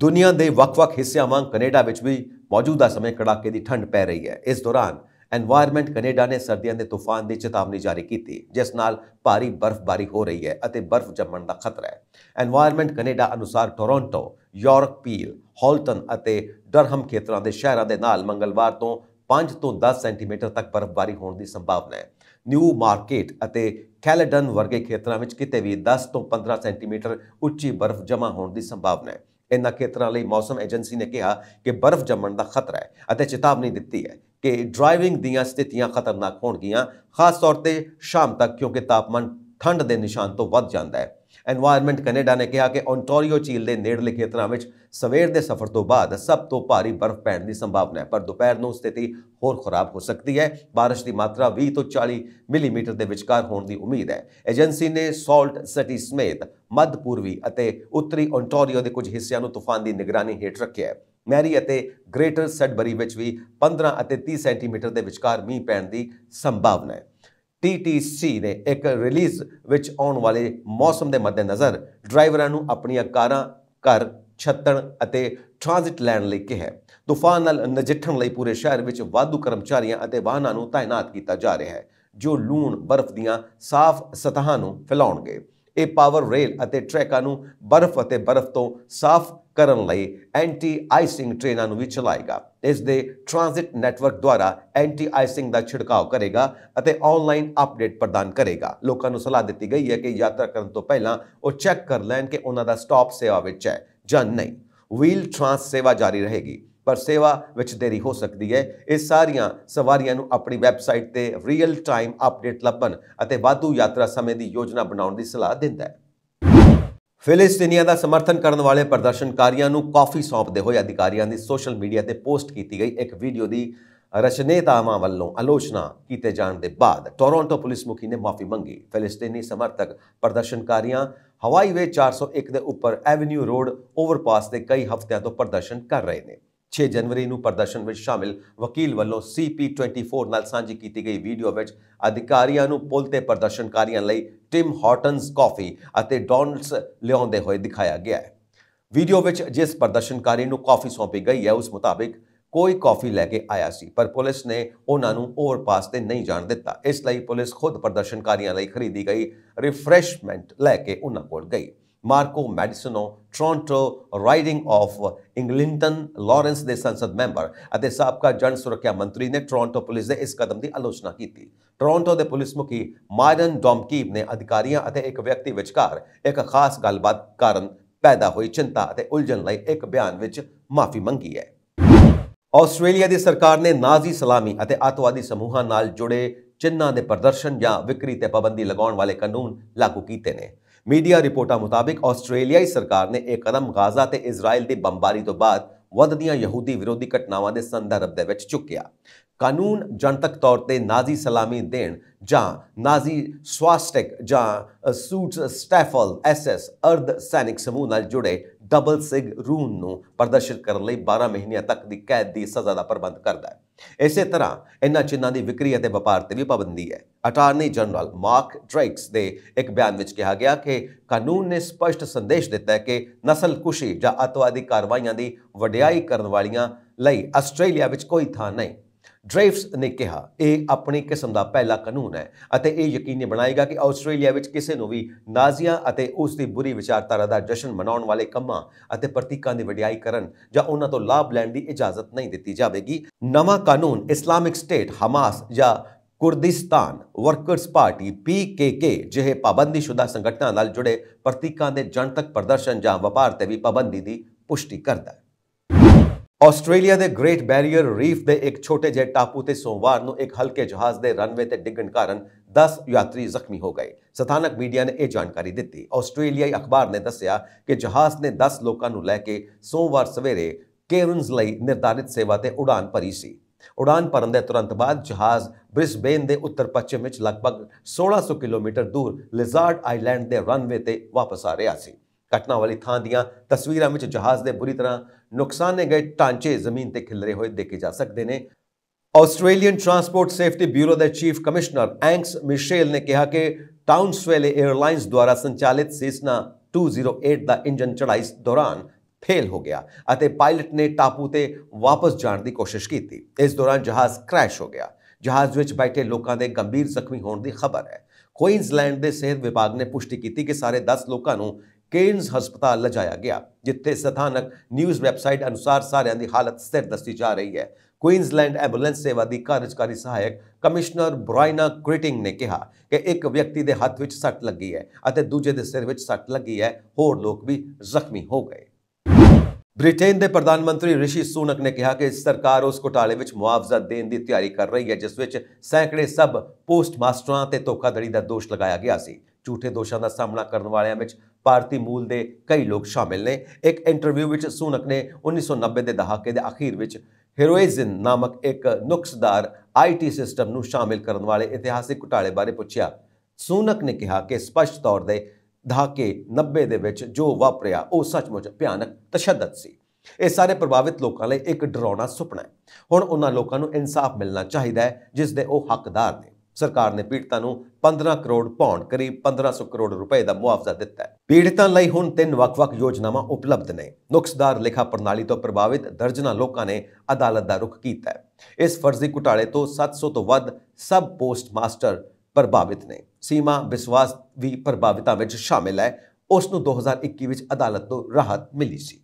ਦੁਨੀਆ ਦੇ ਵੱਖ-ਵੱਖ ਹਿੱਸਿਆਂ ਵਾਂਗ ਕੈਨੇਡਾ ਵਿੱਚ ਵੀ ਮੌਜੂਦਾ ਸਮੇਂ ਕੜਾਕੇ ਦੀ ਠੰਡ ਪੈ ਰਹੀ ਹੈ ਇਸ ਦੌਰਾਨ ਐਨਵਾਇਰਨਮੈਂਟ ਕੈਨੇਡਾ ਨੇ ਸਰਦੀਆਂ ਦੇ ਤੂਫਾਨ ਦੀ ਚੇਤਾਵਨੀ ਜਾਰੀ ਕੀਤੀ ਜਿਸ ਨਾਲ ਭਾਰੀ ਬਰਫ਼ਬਾਰੀ ਹੋ ਰਹੀ ਹੈ ਅਤੇ ਬਰਫ਼ ਜੰਮਣ ਦਾ ਖਤਰਾ ਹੈ ਐਨਵਾਇਰਨਮੈਂਟ ਕੈਨੇਡਾ ਅਨੁਸਾਰ ਟੋਰਾਂਟੋ ਯਾਰਕ ਪੀਲ ਹਾਲਟਨ ਅਤੇ ਡਰਹਮ ਖੇਤਰਾਂ ਦੇ ਸ਼ਹਿਰਾਂ ਦੇ ਨਾਲ ਮੰਗਲਵਾਰ ਤੋਂ 5 ਤੋਂ 10 ਸੈਂਟੀਮੀਟਰ ਤੱਕ ਬਰਫ਼ਬਾਰੀ ਹੋਣ ਦੀ ਸੰਭਾਵਨਾ ਹੈ ਨਿਊ ਮਾਰਕੀਟ ਅਤੇ ਕੈਲਡਨ ਵਰਗੇ ਖੇਤਰਾਂ ਵਿੱਚ ਕਿਤੇ ਵੀ 10 ਤੋਂ 15 ਸੈਂਟੀਮੀਟਰ ਉੱਚੀ ਬਰਫ਼ ਜਮ੍ਹਾਂ ਹੋਣ ਦੀ ਸੰਭਾਵਨਾ ਹੈ ਇਨ੍ਹਾਂ ਖੇਤਰਾਂ ਲਈ ਮੌਸਮ ਏਜੰਸੀ ਨੇ ਕਿਹਾ ਕਿ ਬਰਫ਼ ਜੰਮਣ ਦਾ ਖਤਰਾ ਹੈ ਅਤੇ ਚੇਤਾਵਨੀ ਦਿੱਤੀ ਹੈ ਕਿ ਡਰਾਈਵਿੰਗ ਦੀਆਂ ਸਥਿਤੀਆਂ ਖਤਰਨਾਕ ਹੋਣਗੀਆਂ ਖਾਸ ਤੌਰ ਤੇ ਸ਼ਾਮ ਤੱਕ ਕਿਉਂਕਿ ਤਾਪਮਾਨ ਠੰਡ ਦੇ ਨਿਸ਼ਾਨ ਤੋਂ ਵੱਧ ਜਾਂਦਾ ਹੈ এনवायरमेंट ਕੈਨੇਡਾ ਨੇ ਕਿਹਾ ਕਿ ਓਨਟਾਰੀਓ ਝੀਲ ਦੇ ਨੇੜਲੇ ਖੇਤਰਾਂ ਵਿੱਚ ਸਵੇਰ ਦੇ ਸਫ਼ਰ ਤੋਂ ਬਾਅਦ ਸਭ ਤੋਂ ਭਾਰੀ ਬਰਫ਼ ਪੈਣ ਦੀ ਸੰਭਾਵਨਾ ਹੈ ਪਰ ਦੁਪਹਿਰ ਨੂੰ ਸਥਿਤੀ ਹੋਰ ਖਰਾਬ ਹੋ ਸਕਦੀ ਹੈ بارش ਦੀ ਮਾਤਰਾ 20 ਤੋਂ 40 ਮਿਲੀਮੀਟਰ ਦੇ ਵਿਚਕਾਰ ਹੋਣ ਦੀ ਉਮੀਦ ਹੈ ਏਜੰਸੀ ਨੇ ਸਾਲਟ ਸਿਟੀ ਸਮੇਤ ਮੱਧ ਪੂਰਵੀ ਅਤੇ ਉੱਤਰੀ ਓਨਟਾਰੀਓ ਦੇ ਕੁਝ ਹਿੱਸਿਆਂ ਨੂੰ ਤੂਫਾਨ ਦੀ ਨਿਗਰਾਨੀ ਹੇਠ ਰੱਖਿਆ ਹੈ ਮੈਰੀ ਅਤੇ ਗ੍ਰੇਟਰ ਸੈਡਬਰੀ ਵਿੱਚ ਵੀ 15 ਅਤੇ 30 ਸੈਂਟੀਮੀਟਰ ਦੇ ਵਿਚਕਾਰ ਮੀਂਹ ਪੈਣ ਦੀ ਸੰਭਾਵਨਾ ਹੈ TTC ਨੇ ਇੱਕ ਰਿਲੀਜ਼ ਵਿੱਚ ਆਉਣ ਵਾਲੇ ਮੌਸਮ ਦੇ ਮੱਦੇਨਜ਼ਰ ਡਰਾਈਵਰਾਂ ਨੂੰ ਆਪਣੀਆਂ ਕਾਰਾਂ ਘਰ ਛੱਤਣ ਅਤੇ ਟ੍ਰਾਂਜ਼ਿਟ ਲੈਣ ਲਈ ਕਿਹਾ ਤੂਫਾਨ ਨਾਲ ਨਜਿੱਠਣ ਲਈ ਪੂਰੇ ਸ਼ਹਿਰ ਵਿੱਚ ਵਾਧੂ ਕਰਮਚਾਰੀਆਂ ਅਤੇ ਵਾਹਨਾਂ ਨੂੰ ਤਾਇਨਾਤ ਕੀਤਾ ਜਾ ਰਿਹਾ ਹੈ ਜੋ ਲੂਣ ਬਰਫ਼ ਦੀਆਂ ਸਾਫ਼ ਸਤਹਾਂ ਨੂੰ ਫੈਲਾਉਣਗੇ ਇਹ ਪਾਵਰ ਰੇਲ ਅਤੇ ਟਰੈਕਾਂ ਨੂੰ ਬਰਫ਼ ਅਤੇ ਬਰਫ਼ ਤੋਂ ਸਾਫ਼ ਕਰਨ ਲਈ ਐਂਟੀ ਆਈਸਿੰਗ ਟ੍ਰੇਨਾਂ ਨੂੰ ਵੀ ਚਲਾਏਗਾ ਇਸ ਦੇ ਟ੍ਰਾਂਜ਼ਿਟ ਨੈਟਵਰਕ ਦੁਆਰਾ ਐਂਟੀ ਆਈਸਿੰਗ ਦਾ ਛਿੜਕਾਅ ਕਰੇਗਾ ਅਤੇ ਆਨਲਾਈਨ ਅਪਡੇਟ ਪ੍ਰਦਾਨ ਕਰੇਗਾ ਲੋਕਾਂ ਨੂੰ ਸਲਾਹ ਦਿੱਤੀ ਗਈ ਹੈ ਕਿ ਯਾਤਰਾ ਕਰਨ ਤੋਂ ਪਹਿਲਾਂ ਉਹ ਚੈੱਕ ਕਰ ਲੈਣ ਕਿ ਉਹਨਾਂ ਦਾ ਸਟਾਪ ਸੇਵਾ ਵਿੱਚ ਹੈ ਜਾਂ ਨਹੀਂ ਵੀਲ ਟ੍ਰਾਂਸ ਸੇਵਾ ਜਾਰੀ ਰਹੇਗੀ ਪਰ ਸੇਵਾ ਵਿੱਚ ਦੇਰੀ ਹੋ ਸਕਦੀ ਹੈ ਇਸ ਸਾਰੀਆਂ ਸਵਾਰੀਆਂ ਨੂੰ ਆਪਣੀ ਵੈਬਸਾਈਟ ਤੇ ਰੀਅਲ ਟਾਈਮ ਅਪਡੇਟ ਲੱਭਣ ਅਤੇ ਵਾਧੂ ਯਾਤਰਾ ਸਮੇਂ ਦੀ ਯੋਜਨਾ ਬਣਾਉਣ ਦੀ ਸਲਾਹ ਦਿੰਦਾ ਹੈ ਫਿਲਿਸਤੀਨੀਆਂ ਦਾ ਸਮਰਥਨ ਕਰਨ ਵਾਲੇ ਪ੍ਰਦਰਸ਼ਨਕਾਰੀਆਂ ਨੂੰ ਕਾਫੀ ਸੌਂਪਦੇ ਹੋਏ ਅਧਿਕਾਰੀਆਂ ਦੀ ਸੋਸ਼ਲ ਮੀਡੀਆ ਤੇ ਪੋਸਟ ਕੀਤੀ ਗਈ ਇੱਕ ਵੀਡੀਓ ਦੀ ਰਚਨੇਤਾਵਾਂ ਵੱਲੋਂ ਆਲੋਚਨਾ ਕੀਤੇ ਜਾਣ ਦੇ ਬਾਅਦ ਟੋਰਾਂਟੋ ਪੁਲਿਸ ਮੁਖੀ ਨੇ ਮਾਫੀ ਮੰਗੀ ਫਿਲਿਸਤੀਨੀ ਸਮਰਥਕ ਪ੍ਰਦਰਸ਼ਨਕਾਰੀਆਂ ਹਵਾਈਵੇ 401 ਦੇ ਉੱਪਰ ਐਵਨਿਊ ਰੋਡ ਓਵਰਪਾਸ ਤੇ ਕਈ ਹਫ਼ਤਿਆਂ ਤੋਂ ਪ੍ਰਦਰਸ਼ਨ ਕਰ ਰਹੇ ਨੇ 6 ਜਨਵਰੀ ਨੂੰ ਪ੍ਰਦਰਸ਼ਨ ਵਿੱਚ ਸ਼ਾਮਿਲ ਵਕੀਲ ਵੱਲੋਂ CP24 ਨਾਲ ਸਾਂਝੀ ਕੀਤੀ ਗਈ ਵੀਡੀਓ ਵਿੱਚ ਅਧਿਕਾਰੀਆਂ ਨੂੰ ਪੁਲ ਤੇ ਪ੍ਰਦਰਸ਼ਨਕਾਰੀਆਂ ਲਈ ਟਿਮ ਹਾਟਨਸ ਕਾਫੀ ਅਤੇ ਡੋਨਲਡਸ ਲਿਆਉਂਦੇ ਹੋਏ ਦਿਖਾਇਆ ਗਿਆ ਹੈ ਵੀਡੀਓ ਵਿੱਚ ਜਿਸ ਪ੍ਰਦਰਸ਼ਨਕਾਰੀ ਨੂੰ ਕਾਫੀ ਸੌਂਪੀ ਗਈ ਹੈ ਉਸ ਮੁਤਾਬਕ ਕੋਈ ਕਾਫੀ ਲੈ ਕੇ ਆਇਆ ਸੀ ਪਰ ਪੁਲਿਸ ਨੇ ਉਹਨਾਂ ਨੂੰ ਓਵਰਪਾਸ ਤੇ ਨਹੀਂ ਜਾਣ ਦਿੱਤਾ ਇਸ ਲਈ ਪੁਲਿਸ ਖੁਦ ਪ੍ਰਦਰਸ਼ਨਕਾਰੀਆਂ ਲਈ ਖਰੀਦੀ ਗਈ ਰਿਫਰੈਸ਼ਮੈਂਟ ਲੈ ਕੇ ਉਹਨਾਂ ਕੋਲ ਗਈ Marco Mendicino Toronto riding of Eglinton Lawrence ਦੇ ਸੰਸਦ ਮੈਂਬਰ ਅਤੇ ਸਾਬਕਾ ਜਨ ਸੁਰੱਖਿਆ ਮੰਤਰੀ ਨੇ ਟੋਰਾਂਟੋ ਪੁਲਿਸ ਦੇ ਇਸ ਕਦਮ ਦੀ ਆਲੋਚਨਾ ਕੀਤੀ ਟੋਰਾਂਟੋ ਦੇ ਪੁਲਿਸ ਮੁਖੀ ਮਾਇਰਨ ਡੋਮਕੀਵ ਨੇ ਅਧਿਕਾਰੀਆਂ ਅਤੇ ਇੱਕ ਵਿਅਕਤੀ ਵਿਚਕਾਰ ਇੱਕ ਖਾਸ ਗੱਲਬਾਤ ਕਾਰਨ ਪੈਦਾ ਹੋਈ ਚਿੰਤਾ ਅਤੇ ਉਲਝਣ ਲਈ ਇੱਕ ਬਿਆਨ ਵਿੱਚ ਮਾਫੀ ਮੰਗੀ ਹੈ ਆਸਟ੍ਰੇਲੀਆ ਦੀ ਸਰਕਾਰ ਨੇ ਨਾਜ਼ੀ ਸਲਾਮੀ ਅਤੇ ਅਤਵਾਦੀ ਸਮੂਹਾਂ ਨਾਲ ਜੁੜੇ ਚਿੰਨ੍ਹਾਂ ਦੇ ਪ੍ਰਦਰਸ਼ਨ ਜਾਂ ਵਿਕਰੀ ਤੇ ਪਾਬੰਦੀ ਲਗਾਉਣ ਵਾਲੇ ਕਾਨੂੰਨ ਲਾਗੂ ਕੀਤੇ ਨੇ ਮੀਡੀਆ ਰਿਪੋਰਟਾਂ ਮੁਤਾਬਕ ਆਸਟ੍ਰੇਲੀਆਈ ਸਰਕਾਰ ਨੇ ਇਹ ਕਦਮ ਗਾਜ਼ਾ ਤੇ ਇਜ਼ਰਾਈਲ ਦੀ ਬੰਬਾਰੀ ਤੋਂ ਬਾਅਦ ਵੱਧਦੀਆਂ ਯਹੂਦੀ ਵਿਰੋਧੀ ਘਟਨਾਵਾਂ ਦੇ ਸੰਦਰਭ ਦੇ ਵਿੱਚ ਚੁੱਕਿਆ ਕਾਨੂੰਨ ਜਨਤਕ ਤੌਰ ਤੇ ਨਾਜ਼ੀ ਸਲਾਮੀ ਦੇਣ ਜਾਂ ਨਾਜ਼ੀ ਸਵਾਸਟਿਕ ਜਾਂ ਸੂਟਸ ਸਟੈਫਲ ਐਸਐਸ ਅਰਧ ਸੈਨਿਕ ਸਮੂਹ ਨਾਲ ਜੁੜੇ ਡਬਲ ਸਿਗ ਰੂਨ ਨੂੰ ਪ੍ਰਦਰਸ਼ਿਤ ਕਰਨ ਲਈ 12 ਮਹੀਨਿਆਂ ਤੱਕ ਦੀ ਕੈਦ ਦੀ ਸਜ਼ਾ ਦਾ ਪ੍ਰਬੰਧ ਕਰਦਾ ਹੈ ਇਸੇ ਤਰ੍ਹਾਂ ਇਹਨਾਂ ਚਿੰਨਾਂ ਦੀ ਵਿਕਰੀ ਅਤੇ ਵਪਾਰ ਤੇ ਵੀ ਪਾਬੰਦੀ ਹੈ ਅਟਾਰਨੀ ਜਨਰਲ ਮਾਰਕ ਡ੍ਰੇਕਸ ਦੇ ਇੱਕ ਬਿਆਨ ਵਿੱਚ ਕਿਹਾ ਗਿਆ ਕਿ ਕਾਨੂੰਨ ਨੇ ਸਪਸ਼ਟ ਸੰਦੇਸ਼ ਦਿੱਤਾ ਹੈ ਕਿ ਨਸਲਕੁਸ਼ੀ ਜਾਂ ਅਤਵਾਦੀ ਕਾਰਵਾਈਆਂ ਦੀ ਵਡਿਆਈ ਕਰਨ ਵਾਲੀਆਂ ਲਈ ਆਸਟ੍ਰੇਲੀਆ ਵਿੱਚ ਕੋਈ ਥਾਂ ਨਹੀਂ ਡ੍ਰੇਫਸ ਨੇ ਕਿਹਾ ਇਹ ਆਪਣੀ ਕਿਸਮ ਦਾ ਪਹਿਲਾ ਕਾਨੂੰਨ ਹੈ ਅਤੇ ਇਹ ਯਕੀਨੀ ਬਣਾਏਗਾ ਕਿ ਆਸਟ੍ਰੇਲੀਆ ਵਿੱਚ ਕਿਸੇ ਨੂੰ ਵੀ ਨਾਜ਼ੀਆਂ ਅਤੇ ਉਸ ਦੀ ਬੁਰੀ ਵਿਚਾਰਧਾਰਾ ਦਾ ਜਸ਼ਨ ਮਨਾਉਣ ਵਾਲੇ ਕੰਮਾਂ ਅਤੇ ਪ੍ਰਤੀਕਾਂ ਦੀ ਵਡਿਆਈ ਕਰਨ ਜਾਂ ਉਹਨਾਂ ਤੋਂ ਲਾਭ ਲੈਣ ਦੀ ਇਜਾਜ਼ਤ ਨਹੀਂ ਦਿੱਤੀ ਜਾਵੇਗੀ ਨਵਾਂ ਕਾਨੂੰਨ ਇਸਲਾਮਿਕ ਸਟੇਟ ਹਮਾਸ ਜਾਂ ਕੁਰਦਿਸਤਾਨ ਵਰਕਰਸ ਪਾਰਟੀ PKK ਜਿਹੇ ਪਾਬੰਦੀशुदा ਸੰਗਠਨਾਂ ਨਾਲ ਜੁੜੇ ਪ੍ਰਤੀਕਾਂ ਦੇ ਜਨਤਕ ਪ੍ਰਦਰਸ਼ਨ ਜਾਂ ਵਪਾਰ ਤੇ ਵੀ ਪਾਬੰਦੀ ਦੀ ਪੁਸ਼ਟੀ ਕਰਦਾ ਹੈ ਆਸਟ੍ਰੇਲੀਆ ਦੇ ਗ੍ਰੇਟ ਬੈਰੀਅਰ ਰੀਫ ਦੇ ਇੱਕ ਛੋਟੇ ਜਿਹੇ ਟਾਪੂ ਤੇ ਸੋਮਵਾਰ ਨੂੰ ਇੱਕ ਹਲਕੇ ਜਹਾਜ਼ ਦੇ ਰਨਵੇ ਤੇ ਡਿੱਗਣ ਕਾਰਨ 10 ਯਾਤਰੀ ਜ਼ਖਮੀ ਹੋ ਗਏ ਸਥਾਨਕ ਮੀਡੀਆ ਨੇ ਇਹ ਜਾਣਕਾਰੀ ਦਿੱਤੀ ਆਸਟ੍ਰੇਲੀਆਈ ਅਖਬਾਰ ਨੇ ਦੱਸਿਆ ਕਿ ਜਹਾਜ਼ ਨੇ 10 ਲੋਕਾਂ ਨੂੰ ਲੈ ਕੇ ਸੋਮਵਾਰ ਸਵੇਰੇ ਕੇਰਨਸ ਲਈ ਨਿਰਧਾਰਿਤ ਸੇਵਾ ਤੇ ਉਡਾਨ ਭਰੀ ਸੀ ਉਡਾਨ ਭਰਨ ਦੇ ਤੁਰੰਤ ਬਾਅਦ ਜਹਾਜ਼ ਬ੍ਰਿਸਬੇਨ ਦੇ ਉੱਤਰ ਪੱਛਮ ਵਿੱਚ ਲਗਭਗ 1600 ਕਿਲੋਮੀਟਰ ਦੂਰ ਲਿਜ਼ਾਰਡ ਆਈਲੈਂਡ ਦੇ ਰਨਵੇ ਤੇ ਵਾਪਸ ਆ ਰਿਹਾ ਸੀ ਘਟਨਾ ਵਾਲੀ ਥਾਂ ਦੀਆਂ ਤਸਵੀਰਾਂ ਵਿੱਚ ਜਹਾਜ਼ ਦੇ ਬੁਰੀ ਤਰ੍ਹਾਂ ਨੁਕਸਾਨੇ ਗਏ ਟਾਂਚੇ ਜ਼ਮੀਨ ਤੇ ਖਿਲਰੇ ਹੋਏ ਦੇਖੇ ਜਾ ਸਕਦੇ ਨੇ ਆਸਟ੍ਰੇਲੀਅਨ ਟਰਾਂਸਪੋਰਟ ਸੇਫਟੀ ਬਿਊਰੋ ਦੇ ਚੀਫ ਕਮਿਸ਼ਨਰ ਐਂਕਸ ਮਿਸ਼ੇਲ ਨੇ ਕਿਹਾ ਕਿ ਟਾਊਨਸਵੈਲ 에ਅਰਲਾਈਨਸ ਦੁਆਰਾ ਸੰਚਾਲਿਤ ਸੀਸਨਾ 208 ਦਾ ਇੰਜਨ ਚੜਾਈ ਦੌਰਾਨ ਫੇਲ ਹੋ ਗਿਆ ਅਤੇ ਪਾਇਲਟ ਨੇ ਟਾਪੂ ਤੇ ਵਾਪਸ ਜਾਣ ਦੀ ਕੋਸ਼ਿਸ਼ ਕੀਤੀ ਇਸ ਦੌਰਾਨ ਜਹਾਜ਼ ਕ੍ਰੈਸ਼ ਹੋ ਗਿਆ ਜਹਾਜ਼ ਵਿੱਚ ਬੈਠੇ ਲੋਕਾਂ ਦੇ ਗੰਭੀਰ ਜ਼ਖਮੀ ਹੋਣ ਦੀ ਖਬਰ ਹੈ ਕੁਈਨਜ਼ਲੈਂਡ ਦੇ ਸਿਹਤ ਵਿਭਾਗ ਨੇ ਪੁਸ਼ਟੀ ਕੀਤੀ ਕਿ ਸਾਰੇ 10 ਲੋਕਾਂ ਨੂੰ ਕੇਨਸ ਹਸਪਤਾਲ ਲਜਾਇਆ ਗਿਆ ਜਿੱਥੇ ਸਥਾਨਕ ਨਿਊਜ਼ ਵੈਬਸਾਈਟ ਅਨੁਸਾਰ ਸਾਰਿਆਂ ਦੀ ਹਾਲਤ ਸਥਿਰ ਦੱਸੀ ਜਾ ਰਹੀ ਹੈ ਕੁਇਨਜ਼ਲੈਂਡ ਐਂਬੂਲੈਂਸ ਸੇਵਾ ਦੀ ਕਾਰਜਕਾਰੀ ਸਹਾਇਕ ਕਮਿਸ਼ਨਰ ਬ੍ਰਾਇਨਾ ਕ੍ਰਿਟਿੰਗ ਨੇ ਕਿਹਾ ਕਿ ਇੱਕ ਵਿਅਕਤੀ ਦੇ ਹੱਥ ਵਿੱਚ ਸੱਟ ਲੱਗੀ ਹੈ ਅਤੇ ਦੂਜੇ ਦੇ ਸਿਰ ਵਿੱਚ ਸੱਟ ਲੱਗੀ ਹੈ ਹੋਰ ਲੋਕ ਵੀ ਜ਼ਖਮੀ ਹੋ ਗਏ ਬ੍ਰਿਟੇਨ ਦੇ ਪ੍ਰਧਾਨ ਮੰਤਰੀ ਰਿਸ਼ੀ ਸੂਨਕ ਨੇ ਕਿਹਾ ਕਿ ਸਰਕਾਰ ਉਸ ਘੁਟਾਲੇ ਵਿੱਚ ਮੁਆਵਜ਼ਾ ਦੇਣ ਦੀ ਤਿਆਰੀ ਕਰ ਰਹੀ ਹੈ ਜਿਸ ਵਿੱਚ ਸੈਂਕੜੇ ਸਬ ਪੋਸਟ ਮਾਸਟਰਾਂ ਤੇ ਧੋਖਾਧੜੀ ਦਾ ਦੋਸ਼ ਲਗਾਇਆ ਗਿਆ ਸੀ ਝੂਠੇ ਦੋਸ਼ਾਂ ਦਾ ਸਾਹਮਣਾ ਕਰਨ ਵਾਲਿਆਂ ਵਿੱਚ ਭਾਰਤੀ ਮੂਲ ਦੇ ਕਈ ਲੋਕ ਸ਼ਾਮਿਲ ਨੇ ਇੱਕ ਇੰਟਰਵਿਊ ਵਿੱਚ ਸੂਨਕ ਨੇ 1990 ਦੇ ਦਹਾਕੇ ਦੇ ਅਖੀਰ ਵਿੱਚ ਹੀਰੋਇਜ਼ਨ ਨਾਮਕ ਇੱਕ ਨੁਕਸਦਾਰ ਆਈਟੀ ਸਿਸਟਮ ਨੂੰ ਸ਼ਾਮਿਲ ਕਰਨ ਵਾਲੇ ਇਤਿਹਾਸਿਕ ਘੁਟਾਲੇ ਬਾਰੇ ਪੁੱਛਿਆ ਸੂਨਕ ਨੇ ਕਿਹਾ ਕਿ ਸਪਸ਼ਟ ਤੌਰ ਤੇ ਦਹਾਕੇ 90 ਦੇ ਵਿੱਚ ਜੋ ਵਾਪਰਿਆ ਉਹ ਸੱਚਮੁੱਚ ਭਿਆਨਕ ਤਸ਼ੱਦਦ ਸੀ ਇਹ ਸਾਰੇ ਪ੍ਰਭਾਵਿਤ ਲੋਕਾਂ ਲਈ ਇੱਕ ਡਰਾਉਣਾ ਸੁਪਨਾ ਹੈ ਹੁਣ ਉਹਨਾਂ ਲੋਕਾਂ ਨੂੰ ਇਨਸਾਫ ਮਿਲਣਾ ਚਾਹੀਦਾ ਹੈ ਜਿਸ ਦੇ ਉਹ ਹੱਕਦਾਰ ਨੇ ਸਰਕਾਰ ਨੇ ਪੀੜਤਾਂ ਨੂੰ 15 ਕਰੋੜ ਪੌਂਡ ਕਰੀਬ 1500 ਕਰੋੜ ਰੁਪਏ ਦਾ ਮੁਆਵਜ਼ਾ ਦਿੱਤਾ ਹੈ ਪੀੜਤਾਂ ਲਈ ਹੁਣ ਤਿੰਨ ਵੱਖ-ਵੱਖ ਯੋਜਨਾਵਾਂ ਉਪਲਬਧ ਨੇ ਨੁਕਸਦਾਰ ਲੇਖਾ ਪ੍ਰਣਾਲੀ ਤੋਂ ਪ੍ਰਭਾਵਿਤ ਦਰਜਨਾਂ ਲੋਕਾਂ ਨੇ ਅਦਾਲਤ ਦਾ ਰੁਖ ਕੀਤਾ ਹੈ ਇਸ ਫਰਜ਼ੀ ਘੁਟਾਲੇ ਤੋਂ 700 ਤੋਂ ਵੱਧ ਸਬ ਪੋਸਟ ਮਾਸਟਰ ਪ੍ਰਭਾਵਿਤ ਨੇ ਸੀਮਾ ਵਿਸ਼ਵਾਸ ਵੀ ਪ੍ਰਭਾਵਿਤਾਂ ਵਿੱਚ ਸ਼ਾਮਿਲ ਹੈ ਉਸ ਨੂੰ 2021 ਵਿੱਚ ਅਦਾਲਤ ਤੋਂ ਰਾਹਤ ਮਿਲੀ ਸੀ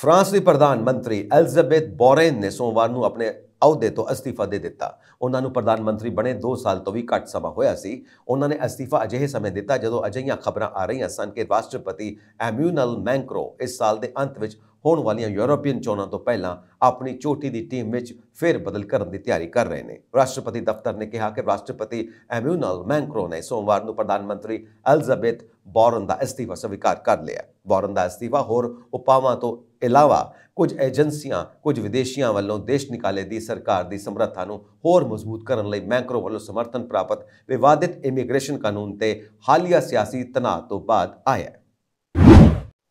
ਫਰਾਂਸ ਦੀ ਪ੍ਰਧਾਨ ਮੰਤਰੀ ਐਲਜ਼ਾਬੈਥ ਬੋਰੇਨ ਨੇ ਸੋਮਵਾਰ ਨੂੰ ਆਪਣੇ ਅਹੁਦੇ ਤੋਂ ਅਸਤੀਫਾ ਦੇ ਦਿੱਤਾ ਉਹਨਾਂ ਨੂੰ ਪ੍ਰਧਾਨ ਮੰਤਰੀ ਬਣੇ 2 ਸਾਲ ਤੋਂ ਵੀ ਘੱਟ ਸਮਾਂ ਹੋਇਆ ਸੀ ਉਹਨਾਂ ਨੇ ਅਸਤੀਫਾ ਅਜਿਹੇ ਸਮੇਂ ਦਿੱਤਾ ਜਦੋਂ ਅਜਈਆਂ ਖਬਰਾਂ ਆ ਰਹੀਆਂ ਸਨ ਕਿ ਰਾਸ਼ਟਰਪਤੀ ਐਮਿਊਨਲ ਮੈਂਕਰੋ ਇਸ ਸਾਲ ਦੇ ਅੰਤ ਵਿੱਚ ਹੋਣ ਵਾਲੀਆਂ ਯੂਰੋਪੀਅਨ ਚੋਣਾਂ ਤੋਂ ਪਹਿਲਾਂ ਆਪਣੀ ਚੋਟੀ ਦੀ ਟੀਮ ਵਿੱਚ ਫੇਰ ਬਦਲ ਕਰਨ ਦੀ ਤਿਆਰੀ ਕਰ ਰਹੇ ਨੇ ਰਾਸ਼ਟਰਪਤੀ ਦਫ਼ਤਰ ਨੇ ਕਿਹਾ ਕਿ ਰਾਸ਼ਟਰਪਤੀ ਐਮਿਊਨਲ ਮੈਂਕਰੋ ਨੇ ਸੋਮਵਾਰ ਨੂੰ ਪ੍ਰਧਾਨ ਮੰਤਰੀ ਐਲਜ਼ਾਬੈਥ ਬੋਰਨ ਦਾ ਅਸਤੀਫਾ ਸਵੀਕਾਰ ਕਰ ਲਿਆ ਬੋਰਨ ਦਾ ਅਸਤੀਫਾ ਹੋਰ ਉਪਾਵਾਂ ਤੋਂ ਇਲਾਵਾ ਕੁਝ ਏਜੰਸੀਆਂ ਕੁਝ ਵਿਦੇਸ਼ੀਆਂ ਵੱਲੋਂ ਦੇਸ਼ ਨਿਕਾਲੇ ਦੀ ਸਰਕਾਰ ਦੀ ਸਮਰੱਥਾ ਨੂੰ ਹੋਰ ਮਜ਼ਬੂਤ ਕਰਨ ਲਈ ਮੈਂਕਰੋ ਵੱਲੋਂ ਸਮਰਥਨ ਪ੍ਰਾਪਤ ਵਿਵਾਦਿਤ ਇਮੀਗ੍ਰੇਸ਼ਨ ਕਾਨੂੰਨ ਤੇ ਹਾਲੀਆ ਸਿਆਸੀ ਤਣਾਅ ਤੋਂ ਬਾਅਦ ਆਇਆ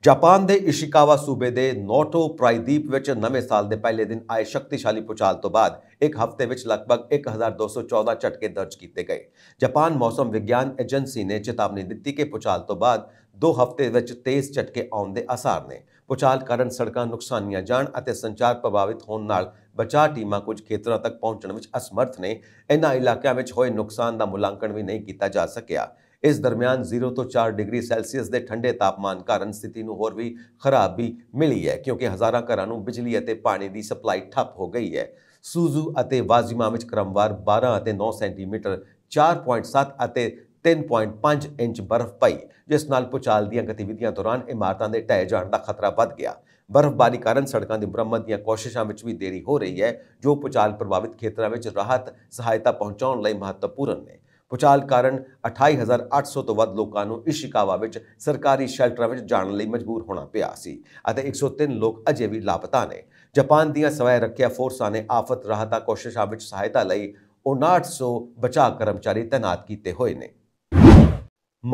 ਜਾਪਾਨ ਦੇ ਇਸ਼ਿਕਾਵਾ ਸੂਬੇ ਦੇ ਨੋਟੋ ਪ੍ਰਾਇਦੀਪ ਵਿੱਚ ਨਵੇਂ ਸਾਲ ਦੇ ਪਹਿਲੇ ਦਿਨ ਆਏ ਸ਼ਕਤੀਸ਼ਾਲੀ ਪੁਚਾਲ ਤੋਂ ਬਾਅਦ ਇੱਕ ਹਫ਼ਤੇ ਵਿੱਚ ਲਗਭਗ 1214 ਝਟਕੇ ਦਰਜ ਕੀਤੇ ਗਏ ਜਾਪਾਨ ਮੌਸਮ ਵਿਗਿਆਨ ਏਜੰਸੀ ਨੇ ਚੇਤਾਵਨੀ ਦਿੱਤੀ ਕਿ ਪੁਚਾਲ ਤੋਂ ਬਾਅਦ ਦੋ ਹਫ਼ਤੇ ਵਿੱਚ ਤੇਜ਼ ਝਟਕੇ ਆਉਣ ਦੇ ਅਸਾਰ ਨੇ ਪੁਚਾਲ ਕਾਰਨ ਸੜਕਾਂ ਨੁਕਸਾਨੀਆਂ ਜਾਣ ਅਤੇ ਸੰਚਾਰ ਪ੍ਰਭਾਵਿਤ ਹੋਣ ਨਾਲ ਬਚਾਅ ਟੀਮਾਂ ਕੁਝ ਖੇਤਰਾਂ ਤੱਕ ਪਹੁੰਚਣ ਵਿੱਚ ਅਸਮਰਥ ਨੇ ਇਹਨਾਂ ਇਲਾਕਿਆਂ ਵਿੱਚ ਹੋਏ ਨੁਕਸਾਨ ਦਾ ਮੁਲਾਂਕਣ ਵੀ ਨਹੀਂ ਕੀਤਾ ਜਾ ਸਕਿਆ ਇਸ ਦਰਮਿਆਨ 0 ਤੋਂ 4 ਡਿਗਰੀ ਸੈਲਸੀਅਸ ਦੇ ਠੰਡੇ ਤਾਪਮਾਨ ਕਾਰਨ ਸਥਿਤੀ ਨੂੰ ਹੋਰ ਵੀ ਖਰਾਬ ਵੀ ਮਿਲੀ ਹੈ ਕਿਉਂਕਿ ਹਜ਼ਾਰਾਂ ਘਰਾਂ ਨੂੰ ਬਿਜਲੀ ਅਤੇ ਪਾਣੀ ਦੀ ਸਪਲਾਈ ਠੱਪ ਹੋ ਗਈ ਹੈ ਸੂਜ਼ੂ ਅਤੇ ਵਾਜ਼ੀਮਾ ਵਿੱਚ ਕ੍ਰਮਵਾਰ 12 ਅਤੇ 9 ਸੈਂਟੀਮੀਟਰ 4.7 ਅਤੇ 3.5 ਇੰਚ ਬਰਫ਼ ਪਈ ਜਿਸ ਨਾਲ ਪੁਚਾਲ ਦੀਆਂ ਗਤੀਵਿਧੀਆਂ ਦੌਰਾਨ ਇਮਾਰਤਾਂ ਦੇ ਢਹਿ ਜਾਣ ਦਾ ਖਤਰਾ ਵੱਧ ਗਿਆ ਬਰਫ਼ਬਾਰੀ ਕਾਰਨ ਸੜਕਾਂ ਦੀ ਮੁਰੰਮਤ ਦੀਆਂ ਕੋਸ਼ਿਸ਼ਾਂ ਵਿੱਚ ਵੀ ਦੇਰੀ ਹੋ ਰਹੀ ਹੈ ਜੋ ਪੁਚਾਲ ਪ੍ਰਭਾਵਿਤ ਖੇਤਰਾਂ ਵਿੱਚ ਰਾਹਤ ਸਹਾਇਤਾ ਪਹੁੰਚਾਉਣ ਲਈ ਮਹੱਤਵਪੂਰਨ ਨੇ ਭੁਚਾਲ ਕਾਰਨ 28800 ਤੋਂ ਵੱਧ ਲੋਕਾਂ ਨੂੰ ਇਸ਼ਿਕਾਵਾ ਵਿੱਚ ਸਰਕਾਰੀ ਸ਼ੈਲਟਰਾਂ ਵਿੱਚ ਜਾਣ ਲਈ ਮਜਬੂਰ ਹੋਣਾ ਪਿਆ ਸੀ ਅਤੇ 103 ਲੋਕ ਅਜੇ ਵੀ ਲਾਪਤਾ ਨੇ ਜਾਪਾਨ ਦੀਆਂ ਸਵੈ ਰੱਖਿਆ ਫੋਰਸਾਂ ਨੇ ਆਫਤ ਰਾਹਤ ਕੋਸ਼ਿਸ਼ਾਂ ਵਿੱਚ ਸਹਾਇਤਾ ਲਈ 5900 ਬਚਾਅ ਕਰਮਚਾਰੀ ਤੈਨਾਤ ਕੀਤੇ ਹੋਏ ਨੇ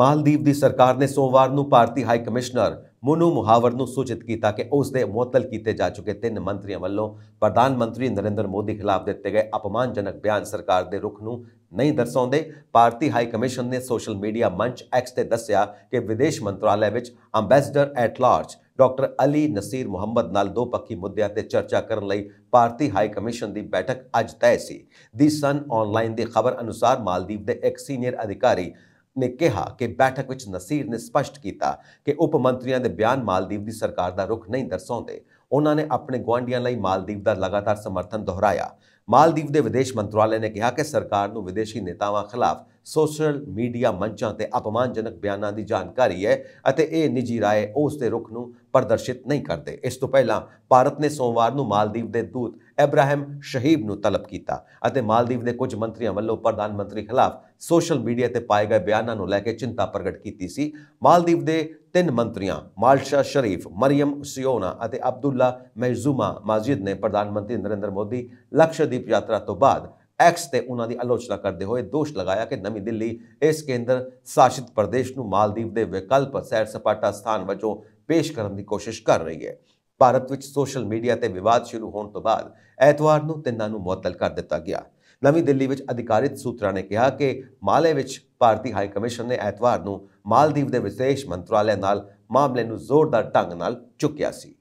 ਮਾਲਦੀਵ ਦੀ ਸਰਕਾਰ ਨੇ ਸੋਮਵਾਰ ਨੂੰ ਭਾਰਤੀ ਹਾਈ ਕਮਿਸ਼ਨਰ ਮੋਨੂ ਮੁਹਾਵਰ ਨੂੰ ਸੂਚਿਤ ਕੀਤਾ ਕਿ ਉਸ ਦੇ ਮੁਅਤਲ ਕੀਤੇ ਜਾ ਚੁੱਕੇ ਤਿੰਨ ਮੰਤਰੀਆਂ ਵੱਲੋਂ ਪ੍ਰਧਾਨ ਮੰਤਰੀ ਨਰਿੰਦਰ ਮੋਦੀ ਖਿਲਾਫ ਦਿੱਤੇ ਗਏ ਅਪਮਾਨਜਨਕ ਬਿਆਨ ਸਰਕਾਰ ਦੇ ਰੁਖ ਨੂੰ ਨਹੀਂ ਦਰਸਾਉਂਦੇ ਭਾਰਤੀ ਹਾਈ ਕਮਿਸ਼ਨ ਨੇ ਸੋਸ਼ਲ ਮੀਡੀਆ ਮੰਚ ਐਕਸ ਤੇ ਦੱਸਿਆ ਕਿ ਵਿਦੇਸ਼ ਮੰਤਰਾਲੇ ਵਿੱਚ ambassador at large doctor Ali Naseer Mohamed ਨਾਲ ਦੋ ਪੱਖੀ ਮੁੱਦਿਆਂ ਤੇ ਚਰਚਾ ਕਰਨ ਲਈ ਭਾਰਤੀ ਹਾਈ ਕਮਿਸ਼ਨ ਦੀ ਬੈਠਕ ਅੱਜ ਤੈਅ ਸੀ ਦੀ ਸਨ ਆਨਲਾਈਨ ਦੀ ਖਬਰ ਅਨੁਸਾਰ ਮਾਲਦੀਵ ਦੇ ਇੱਕ ਸੀਨੀਅਰ ਅਧਿਕਾਰੀ ਨੇ ਕਿਹਾ ਕਿ ਬੈਠਕ ਵਿੱਚ ਨਸੀਰ ਨੇ ਸਪਸ਼ਟ ਕੀਤਾ ਕਿ ਉਪ ਮੰਤਰੀਆਂ ਦੇ ਬਿਆਨ ਮਾਲਦੀਵ ਦੀ ਸਰਕਾਰ ਦਾ ਰੁਖ ਨਹੀਂ ਦਰਸਾਉਂਦੇ ਉਹਨਾਂ ਨੇ ਆਪਣੇ ਗਵਾਂਡੀਆਂ ਲਈ ਮਾਲਦੀਵ ਦਾ ਲਗਾਤਾਰ ਸਮਰਥਨ ਦੁਹਰਾਇਆ ਮਾਲਦੀਵ ਦੇ ਵਿਦੇਸ਼ ਮੰਤਰਾਲੇ ਨੇ ਕਿਹਾ ਕਿ ਸਰਕਾਰ ਨੂੰ ਵਿਦੇਸ਼ੀ ਨੇਤਾਵਾਂ ਖਿਲਾਫ ਸੋਸ਼ਲ ਮੀਡੀਆ ਮੰਚਾਂ ਤੇ ਅਪਮਾਨਜਨਕ ਬਿਆਨਾਂ ਦੀ ਜਾਣਕਾਰੀ ਹੈ ਅਤੇ ਇਹ ਨਿੱਜੀ ਰਾਏ ਉਸ ਦੇ ਰੁਖ ਨੂੰ ਪ੍ਰਦਰਸ਼ਿਤ ਨਹੀਂ ਕਰਦੇ ਇਸ ਤੋਂ ਪਹਿਲਾਂ ਭਾਰਤ ਨੇ ਸੋਮਵਾਰ ਨੂੰ ਮਾਲਦੀਵ ਦੇ ਦੂਤ ਇਬਰਾਹਿਮ ਸ਼ਹੀਬ ਨੂੰ ਤਲਬ ਕੀਤਾ ਅਤੇ ਮਾਲਦੀਵ ਦੇ ਕੁਝ ਮੰਤਰੀਆਂ ਵੱਲੋਂ ਪ੍ਰਧਾਨ ਮੰਤਰੀ ਖਿਲਾਫ ਸੋਸ਼ਲ ਮੀਡੀਆ ਤੇ ਪਾਏ ਗਏ ਬਿਆਨਾਂ ਨੂੰ ਲੈ ਕੇ ਚਿੰਤਾ ਪ੍ਰਗਟ ਕੀਤੀ ਸੀ ਮਾਲਦੀਵ ਦੇ ਤਿੰਨ ਮੰਤਰੀਆਂ ਮਾਲਸ਼ਾ ਸ਼ਰੀਫ ਮਰੀਮ ਸਿਓਨਾ ਅਤੇ ਅਬਦੁੱਲਾ ਮੈਜ਼ੂਮਾ ਮਸਜਿਦ ਨੇ ਪ੍ਰਧਾਨ ਮੰਤਰੀ ਨਰਿੰਦਰ ਮੋਦੀ ਲਕਸ਼ਦੀਪ ਯਾਤਰਾ ਤੋਂ ਬਾਅਦ ਐਕਸ ਤੇ ਉਹਨਾਂ ਦੀ ਆਲੋਚਨਾ ਕਰਦੇ ਹੋਏ ਦੋਸ਼ ਲਗਾਇਆ ਕਿ ਨਵੀਂ ਦਿੱਲੀ ਇਸ ਕੇਂਦਰ ਸ਼ਾਸਿਤ ਪ੍ਰਦੇਸ਼ ਨੂੰ ਮਾਲਦੀਵ ਦੇ ਵਿਕਲਪ ਸੈਰ ਸਪਾਟਾ ਸਥਾਨ ਵਜੋਂ ਪੇਸ਼ ਕਰਨ ਦੀ ਕੋਸ਼ਿਸ਼ ਕਰ ਰਹੀ ਹੈ ਭਾਰਤ ਵਿੱਚ ਸੋਸ਼ਲ ਮੀਡੀਆ ਤੇ ਵਿਵਾਦ ਸ਼ੁਰੂ ਹੋਣ ਤੋਂ ਬਾਅਦ ਐਤਵਾਰ ਨੂੰ ਤਿੰਨਾਂ ਨੂੰ ਮੁਅੱਤਲ ਕਰ ਦਿੱਤਾ ਗਿਆ ਨਵੀਂ ਦਿੱਲੀ ਵਿੱਚ ਅਧਿਕਾਰਿਤ ਸੂਤਰਾਂ ਨੇ ਕਿਹਾ ਕਿ ਮਾਲੇ ਵਿੱਚ ਭਾਰਤੀ ਹਾਈ ਕਮਿਸ਼ਨ ਨੇ ਐਤਵਾਰ ਨੂੰ ਮਾਲਦੀਵ ਦੇ ਵਿਸ਼ੇਸ਼ ਮੰਤਰਾਲੇ ਨਾਲ ਮਾਮਲੇ ਨੂੰ ਜ਼ੋਰਦਾਰ ਢੰਗ ਨਾਲ ਚੁੱਕਿਆ ਸੀ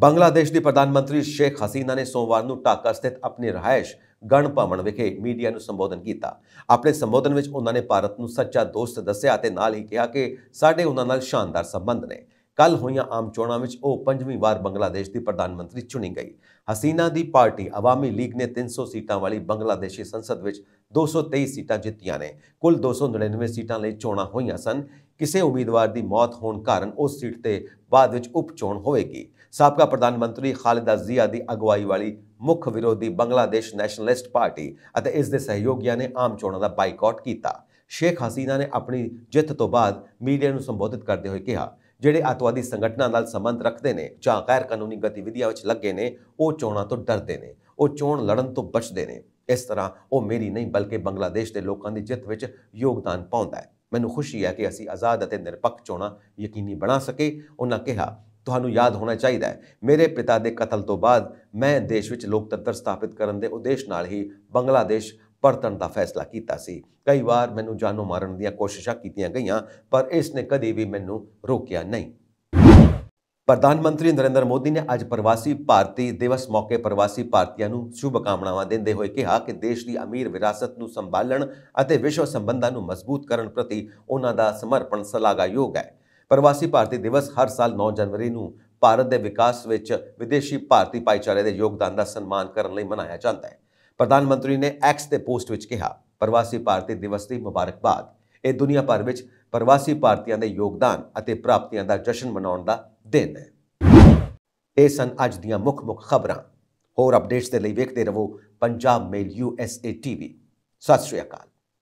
ਬੰਗਲਾਦੇਸ਼ ਦੀ ਪ੍ਰਧਾਨ ਮੰਤਰੀ ਸ਼ੇਖ ਹਸੀਨਾ ਨੇ ਸੋਮਵਾਰ ਨੂੰ ਢਾਕਾ ਸਥਿਤ ਆਪਣੀ ਰਹਾਇਸ਼ ਗਣ ਭਵਨ ਵਿਖੇ ਮੀਡੀਆ ਨੂੰ ਸੰਬੋਧਨ ਕੀਤਾ ਆਪਣੇ ਸੰਬੋਧਨ ਵਿੱਚ ਉਹਨਾਂ ਨੇ ਭਾਰਤ ਨੂੰ ਸੱਚਾ ਦੋਸਤ ਦੱਸਿਆ ਅਤੇ ਨਾਲ ਹੀ ਕਿਹਾ ਕਿ ਸਾਡੇ ਉਹਨਾਂ ਨਾਲ ਸ਼ਾਨਦਾਰ ਸਬੰਧ ਨੇ ਕੱਲ ਹੋਈਆਂ ਆਮ ਚੋਣਾਂ ਵਿੱਚ ਉਹ ਪੰਜਵੀਂ ਵਾਰ ਬੰਗਲਾਦੇਸ਼ ਦੀ ਪ੍ਰਧਾਨ ਮੰਤਰੀ ਚੁਣੀ ਗਈ ਹਸੀਨਾ ਦੀ ਪਾਰਟੀ ਆਵਾਮੀ ਲੀਗ ਨੇ 300 ਸੀਟਾਂ ਵਾਲੀ ਬੰਗਲਾਦੇਸ਼ੀ ਸੰਸਦ ਵਿੱਚ 223 ਸੀਟਾਂ ਜਿੱਤੀਆਂ ਨੇ ਕੁੱਲ 299 ਸੀਟਾਂ ਲਈ ਚੋਣਾਂ ਹੋਈਆਂ ਸਨ ਕਿਸੇ ਉਮੀਦਵਾਰ ਦੀ ਮੌਤ ਹੋਣ ਕਾਰਨ ਉਸ ਸੀਟ ਤੇ ਬਾਅਦ ਵਿੱਚ ਉਪ ਚੋਣ ਹੋਵੇਗੀ ਸਾਬਕਾ ਪ੍ਰਧਾਨ ਮੰਤਰੀ ਖਾਲਿਦਾ ਅਜ਼ੀਆ ਦੀ ਅਗਵਾਈ ਵਾਲੀ ਮੁੱਖ ਵਿਰੋਧੀ ਬੰਗਲਾਦੇਸ਼ ਨੈਸ਼ਨਲਿਸਟ ਪਾਰਟੀ ਅਤੇ ਇਸ ਦੇ ਸਹਿਯੋਗੀਆਂ ਨੇ ਆਮ ਚੋਣਾਂ ਦਾ ਬਾਈਕਾਟ ਕੀਤਾ ਸ਼ੇਖ ਹਸੀਨਾ ਨੇ ਆਪਣੀ ਜਿੱਤ ਤੋਂ ਬਾਅਦ ਮੀਡੀਆ ਨੂੰ ਸੰਬੋਧਿਤ ਕਰਦੇ ਹੋਏ ਕਿਹਾ ਜਿਹੜੇ ਅਤਵਾਦੀ ਸੰਗਠਨਾਂ ਨਾਲ ਸੰਬੰਧ ਰੱਖਦੇ ਨੇ ਜਾਂ ਗੈਰ ਕਾਨੂੰਨੀ ਗਤੀਵਿਧੀਆਂ ਵਿੱਚ ਲੱਗੇ ਨੇ ਉਹ ਚੋਣਾਂ ਤੋਂ ਡਰਦੇ ਨੇ ਉਹ ਚੋਣ ਲੜਨ ਤੋਂ ਬਚਦੇ ਨੇ ਇਸ ਤਰ੍ਹਾਂ ਉਹ ਮੇਰੀ ਨਹੀਂ ਬਲਕਿ ਬੰਗਲਾਦੇਸ਼ ਦੇ ਲੋਕਾਂ ਦੀ ਜਿੱਤ ਵਿੱਚ ਯੋਗਦਾਨ ਪਾਉਂਦਾ ਹੈ ਮੈਨੂੰ ਖੁਸ਼ੀ ਹੈ ਕਿ ਅਸੀਂ ਆਜ਼ਾਦ ਅਤੇ ਨਿਰਪੱਖ ਚੋਣਾਂ ਯਕੀਨੀ ਬਣਾ ਸਕੇ ਉਹਨਾਂ ਕਿਹਾ ਤੁਹਾਨੂੰ ਯਾਦ ਹੋਣਾ ਚਾਹੀਦਾ ਹੈ ਮੇਰੇ ਪਿਤਾ ਦੇ ਕਤਲ ਤੋਂ ਬਾਅਦ ਮੈਂ ਦੇਸ਼ ਵਿੱਚ ਲੋਕਤੰਤਰ ਸਥਾਪਿਤ ਕਰਨ ਦੇ ਉਦੇਸ਼ ਨਾਲ ਹੀ ਬੰਗਲਾਦੇਸ਼ ਪਰਤਣ ਦਾ ਫੈਸਲਾ ਕੀਤਾ ਸੀ ਕਈ ਵਾਰ ਮੈਨੂੰ ਜਾਨੋਂ ਮਾਰਨ ਦੀਆਂ ਕੋਸ਼ਿਸ਼ਾਂ ਕੀਤੀਆਂ ਗਈਆਂ ਪਰ ਇਸ ਨੇ ਕਦੇ ਵੀ ਮੈਨੂੰ ਰੋਕਿਆ ਨਹੀਂ ਪ੍ਰਧਾਨ ਮੰਤਰੀ ਨਰਿੰਦਰ ਮੋਦੀ ਨੇ ਅੱਜ ਪ੍ਰਵਾਸੀ ਭਾਰਤੀ ਦਿਵਸ ਮੌਕੇ ਪ੍ਰਵਾਸੀ ਭਾਰਤੀਆਂ ਨੂੰ ਸ਼ੁਭ ਕਾਮਨਾਵਾਂ ਦਿੰਦੇ ਹੋਏ ਕਿਹਾ ਕਿ ਦੇਸ਼ ਦੀ ਅਮੀਰ ਵਿਰਾਸਤ ਨੂੰ ਸੰਭਾਲਣ ਅਤੇ ਵਿਸ਼ਵ ਸੰਬੰਧਾਂ ਨੂੰ ਮਜ਼ਬੂਤ ਕਰਨ ਪ੍ਰਤੀ ਉਹਨਾਂ ਦਾ ਸਮਰਪਣ ਸਲਾਹਾਯੋਗ ਹੈ ਪ੍ਰਵਾਸੀ ਭਾਰਤੀ ਦਿਵਸ ਹਰ ਸਾਲ 9 ਜਨਵਰੀ ਨੂੰ ਭਾਰਤ ਦੇ ਵਿਕਾਸ ਵਿੱਚ ਵਿਦੇਸ਼ੀ ਭਾਰਤੀ ਭਾਈਚਾਰੇ ਦੇ ਯੋਗਦਾਨ ਦਾ ਸਨਮਾਨ ਕਰਨ ਲਈ ਮਨਾਇਆ ਜਾਂਦਾ ਹੈ ਪ੍ਰਧਾਨ ਮੰਤਰੀ ਨੇ ਐਕਸ ਤੇ ਪੋਸਟ ਵਿੱਚ ਕਿਹਾ ਪ੍ਰਵਾਸੀ ਭਾਰਤੀ ਦਿਵਸ ਦੀ ਮੁਬਾਰਕਬਾਦ ਇਹ ਦੁਨੀਆ ਭਰ ਵਿੱਚ ਪ੍ਰਵਾਸੀ ਭਾਰਤੀਆਂ ਦੇ ਯੋਗਦਾਨ ਅਤੇ ਪ੍ਰਾਪਤੀਆਂ ਦਾ ਜਸ਼ਨ ਮਨਾਉਣ ਦਾ ਦਿਨ ਹੈ ਇਹ ਸਨ ਅੱਜ ਦੀਆਂ ਮੁੱਖ-ਮੁੱਖ ਖਬਰਾਂ ਹੋਰ ਅਪਡੇਟਸ ਦੇ ਲਈ ਵੇਖਦੇ ਰਹੋ ਪੰਜਾਬ ਮੇਲ ਏ ਟੀਵੀ ਸਤਿ ਸ਼੍ਰੀ ਅਕਾਲ